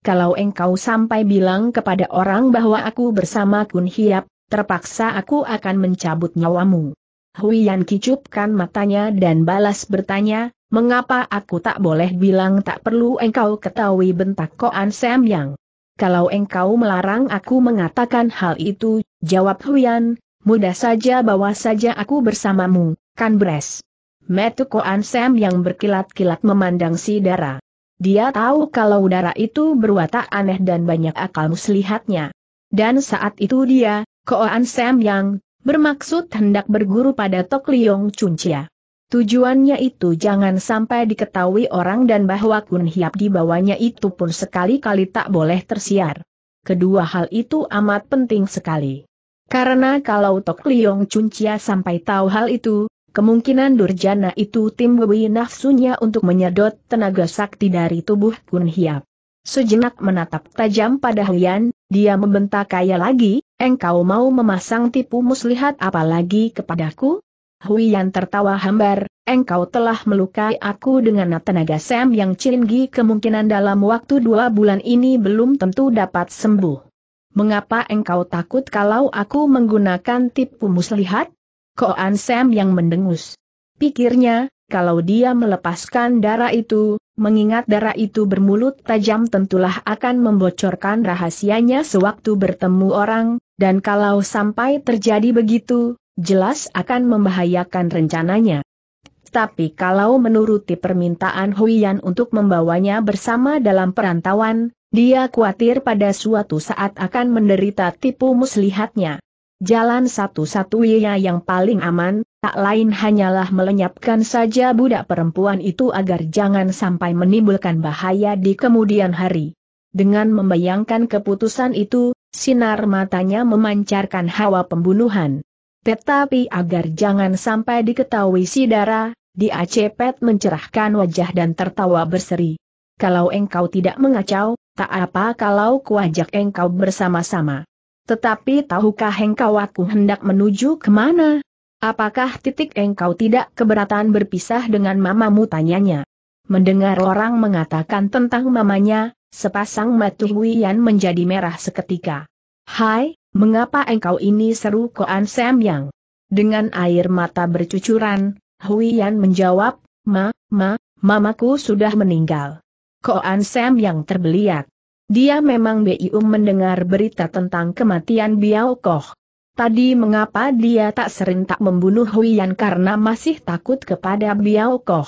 Kalau engkau sampai bilang kepada orang bahwa aku bersama Kun Hiap, terpaksa aku akan mencabut nyawamu. Yan kicupkan matanya dan balas bertanya, mengapa aku tak boleh bilang tak perlu engkau ketahui bentak Koan Sam Yang. Kalau engkau melarang aku mengatakan hal itu, jawab Huyan. mudah saja bawa saja aku bersamamu, kan Bres. Metu Koan Sam yang berkilat-kilat memandang si Dara. Dia tahu kalau Dara itu berwatak aneh dan banyak akal muslihatnya. Dan saat itu dia, Koan Sam yang, bermaksud hendak berguru pada Tok Liong Chuncia. Tujuannya itu jangan sampai diketahui orang dan bahwa Kun Hiap dibawanya itu pun sekali-kali tak boleh tersiar. Kedua hal itu amat penting sekali. Karena kalau Tok Liong Chuncia sampai tahu hal itu, Kemungkinan Durjana itu timbui nafsunya untuk menyedot tenaga sakti dari tubuh Kun Hiap. Sejenak menatap tajam pada Huyan, dia membentak kaya lagi, engkau mau memasang tipu muslihat apalagi kepadaku? Huyan tertawa hambar, engkau telah melukai aku dengan tenaga sem yang cilinggi kemungkinan dalam waktu dua bulan ini belum tentu dapat sembuh. Mengapa engkau takut kalau aku menggunakan tipu muslihat? Koan Sam yang mendengus. Pikirnya, kalau dia melepaskan darah itu, mengingat darah itu bermulut tajam tentulah akan membocorkan rahasianya sewaktu bertemu orang, dan kalau sampai terjadi begitu, jelas akan membahayakan rencananya. Tapi kalau menuruti permintaan Huiyan untuk membawanya bersama dalam perantauan, dia khawatir pada suatu saat akan menderita tipu muslihatnya. Jalan satu-satunya yang paling aman, tak lain hanyalah melenyapkan saja budak perempuan itu agar jangan sampai menimbulkan bahaya di kemudian hari. Dengan membayangkan keputusan itu, sinar matanya memancarkan hawa pembunuhan. Tetapi agar jangan sampai diketahui si Dara, dia mencerahkan wajah dan tertawa berseri. Kalau engkau tidak mengacau, tak apa kalau kuajak engkau bersama-sama. Tetapi tahukah engkau aku hendak menuju kemana? Apakah titik engkau tidak keberatan berpisah dengan mamamu tanyanya? Mendengar orang mengatakan tentang mamanya, sepasang mata Huiyan menjadi merah seketika. Hai, mengapa engkau ini seru Koan Sam Yang? Dengan air mata bercucuran, Huiyan menjawab, Ma, ma, mamaku sudah meninggal. Koan Sam yang terbeliak. Dia memang Biu mendengar berita tentang kematian Biao Koh. Tadi mengapa dia tak serentak membunuh Yan karena masih takut kepada Biao Koh.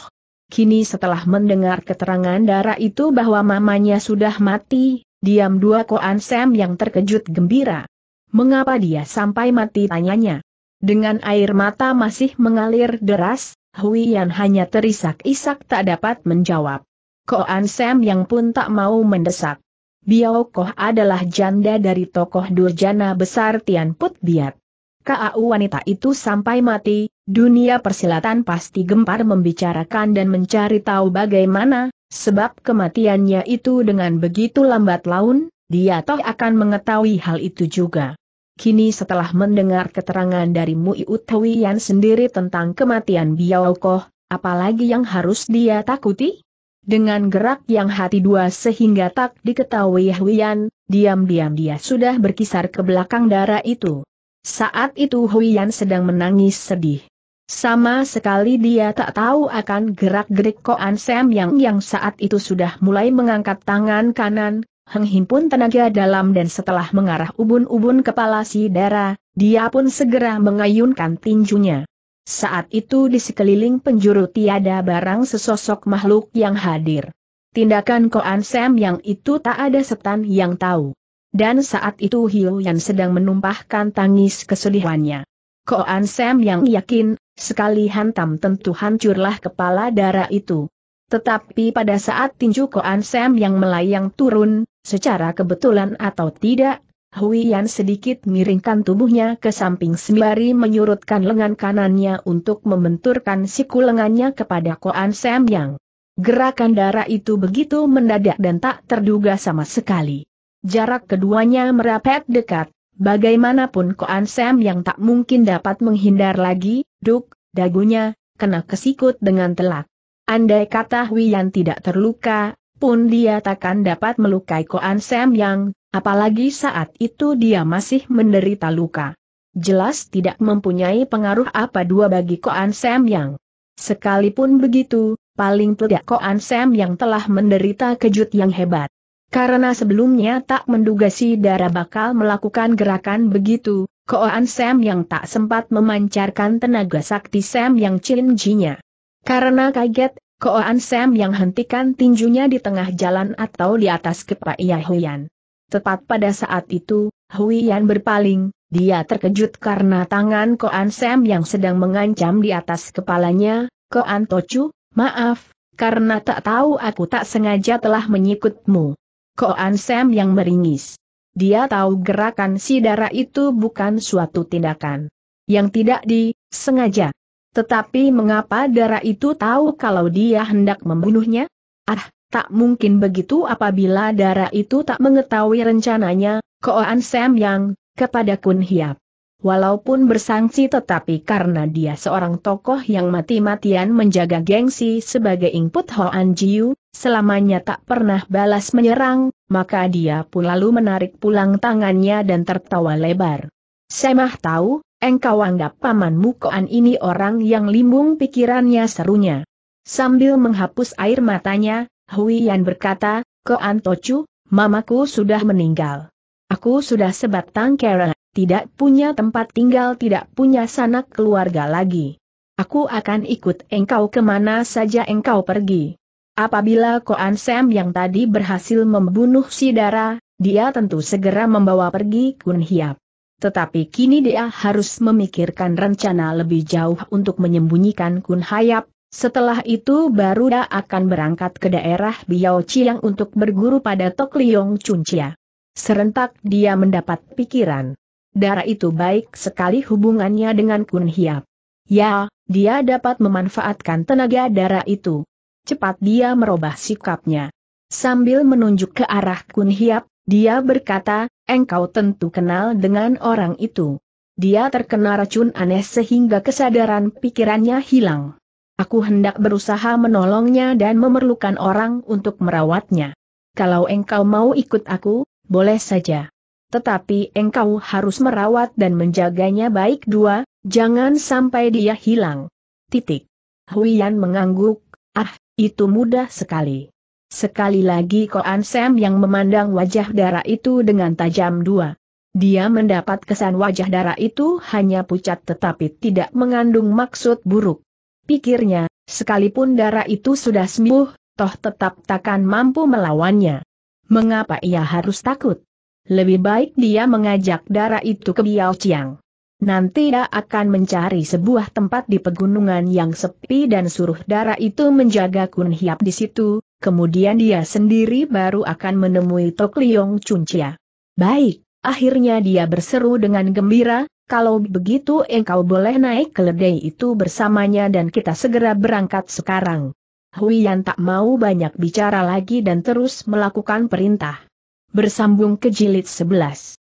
Kini setelah mendengar keterangan darah itu bahwa mamanya sudah mati, diam dua koan Sam yang terkejut gembira. Mengapa dia sampai mati tanyanya. Dengan air mata masih mengalir deras, Yan hanya terisak-isak tak dapat menjawab. Koan Sam yang pun tak mau mendesak. Biao Koh adalah janda dari tokoh Durjana besar Tian Put Biat. KAU wanita itu sampai mati, dunia persilatan pasti gempar membicarakan dan mencari tahu bagaimana, sebab kematiannya itu dengan begitu lambat laun, dia toh akan mengetahui hal itu juga. Kini setelah mendengar keterangan dari Mu Utawian sendiri tentang kematian Biao Koh, apalagi yang harus dia takuti? Dengan gerak yang hati dua sehingga tak diketahui Huyan, diam-diam dia sudah berkisar ke belakang darah itu. Saat itu Huyan sedang menangis sedih. Sama sekali dia tak tahu akan gerak-gerik Koan Sam yang yang saat itu sudah mulai mengangkat tangan kanan, menghimpun tenaga dalam dan setelah mengarah ubun-ubun kepala si darah, dia pun segera mengayunkan tinjunya. Saat itu di sekeliling penjuru tiada barang sesosok makhluk yang hadir. Tindakan Koan Sam yang itu tak ada setan yang tahu. Dan saat itu Hiu yang sedang menumpahkan tangis kesedihannya. Koan Sam yang yakin, sekali hantam tentu hancurlah kepala darah itu. Tetapi pada saat tinju Koan Sam yang melayang turun, secara kebetulan atau tidak, Hui Yan sedikit miringkan tubuhnya ke samping sembari menyurutkan lengan kanannya untuk membenturkan siku lengannya kepada Koan Sam Yang. Gerakan darah itu begitu mendadak dan tak terduga sama sekali. Jarak keduanya merapat dekat, bagaimanapun Koan Sam Yang tak mungkin dapat menghindar lagi, duk, dagunya, kena kesikut dengan telak. Andai kata Hui Yan tidak terluka, pun dia takkan dapat melukai Koan Sam Yang, apalagi saat itu dia masih menderita luka. Jelas tidak mempunyai pengaruh apa dua bagi Koan Sam Yang. Sekalipun begitu, paling tidak Koan Sam Yang telah menderita kejut yang hebat. Karena sebelumnya tak menduga si darah bakal melakukan gerakan begitu, Koan Sam Yang tak sempat memancarkan tenaga sakti Sam Yang Chin Karena kaget, Koan Sam yang hentikan tinjunya di tengah jalan atau di atas kepala Huyan. Tepat pada saat itu, Huyan berpaling, dia terkejut karena tangan Koan Sam yang sedang mengancam di atas kepalanya, Koan Tocu, maaf, karena tak tahu aku tak sengaja telah menyikutmu. Koan Sam yang meringis. Dia tahu gerakan si darah itu bukan suatu tindakan yang tidak disengaja. Tetapi mengapa darah itu tahu kalau dia hendak membunuhnya? Ah, tak mungkin begitu apabila darah itu tak mengetahui rencananya, Koan Sam yang, kepada Kun Hiap. Walaupun bersangsi tetapi karena dia seorang tokoh yang mati-matian menjaga gengsi sebagai input Hoan Jiu, selamanya tak pernah balas menyerang, maka dia pun lalu menarik pulang tangannya dan tertawa lebar. Semah tahu, engkau anggap pamanmu koan ini orang yang limbung pikirannya serunya. Sambil menghapus air matanya, Hui Yan berkata, Koan Tocu, mamaku sudah meninggal. Aku sudah sebatang kera, tidak punya tempat tinggal tidak punya sanak keluarga lagi. Aku akan ikut engkau kemana saja engkau pergi. Apabila Koan Sam yang tadi berhasil membunuh Sidara, dia tentu segera membawa pergi Kun Hiap. Tetapi kini dia harus memikirkan rencana lebih jauh untuk menyembunyikan Kun Hayap, setelah itu baru dia akan berangkat ke daerah Biao Chiang untuk berguru pada Tok Liong Chia. Serentak dia mendapat pikiran. Darah itu baik sekali hubungannya dengan Kun Hiap. Ya, dia dapat memanfaatkan tenaga darah itu. Cepat dia merubah sikapnya. Sambil menunjuk ke arah Kun Hiap, dia berkata, engkau tentu kenal dengan orang itu. Dia terkena racun aneh sehingga kesadaran pikirannya hilang. Aku hendak berusaha menolongnya dan memerlukan orang untuk merawatnya. Kalau engkau mau ikut aku, boleh saja. Tetapi engkau harus merawat dan menjaganya baik dua, jangan sampai dia hilang. Titik. Huyan mengangguk, ah, itu mudah sekali. Sekali lagi Koan Sam yang memandang wajah darah itu dengan tajam dua. Dia mendapat kesan wajah darah itu hanya pucat tetapi tidak mengandung maksud buruk. Pikirnya, sekalipun darah itu sudah sembuh, toh tetap takkan mampu melawannya. Mengapa ia harus takut? Lebih baik dia mengajak darah itu ke Biao Chiang. Nanti dia akan mencari sebuah tempat di pegunungan yang sepi dan suruh darah itu menjaga Kun Hiap di situ, kemudian dia sendiri baru akan menemui Tok Liong Chuncia. Baik, akhirnya dia berseru dengan gembira, kalau begitu engkau boleh naik keledai itu bersamanya dan kita segera berangkat sekarang. Huiyan tak mau banyak bicara lagi dan terus melakukan perintah. Bersambung ke jilid 11.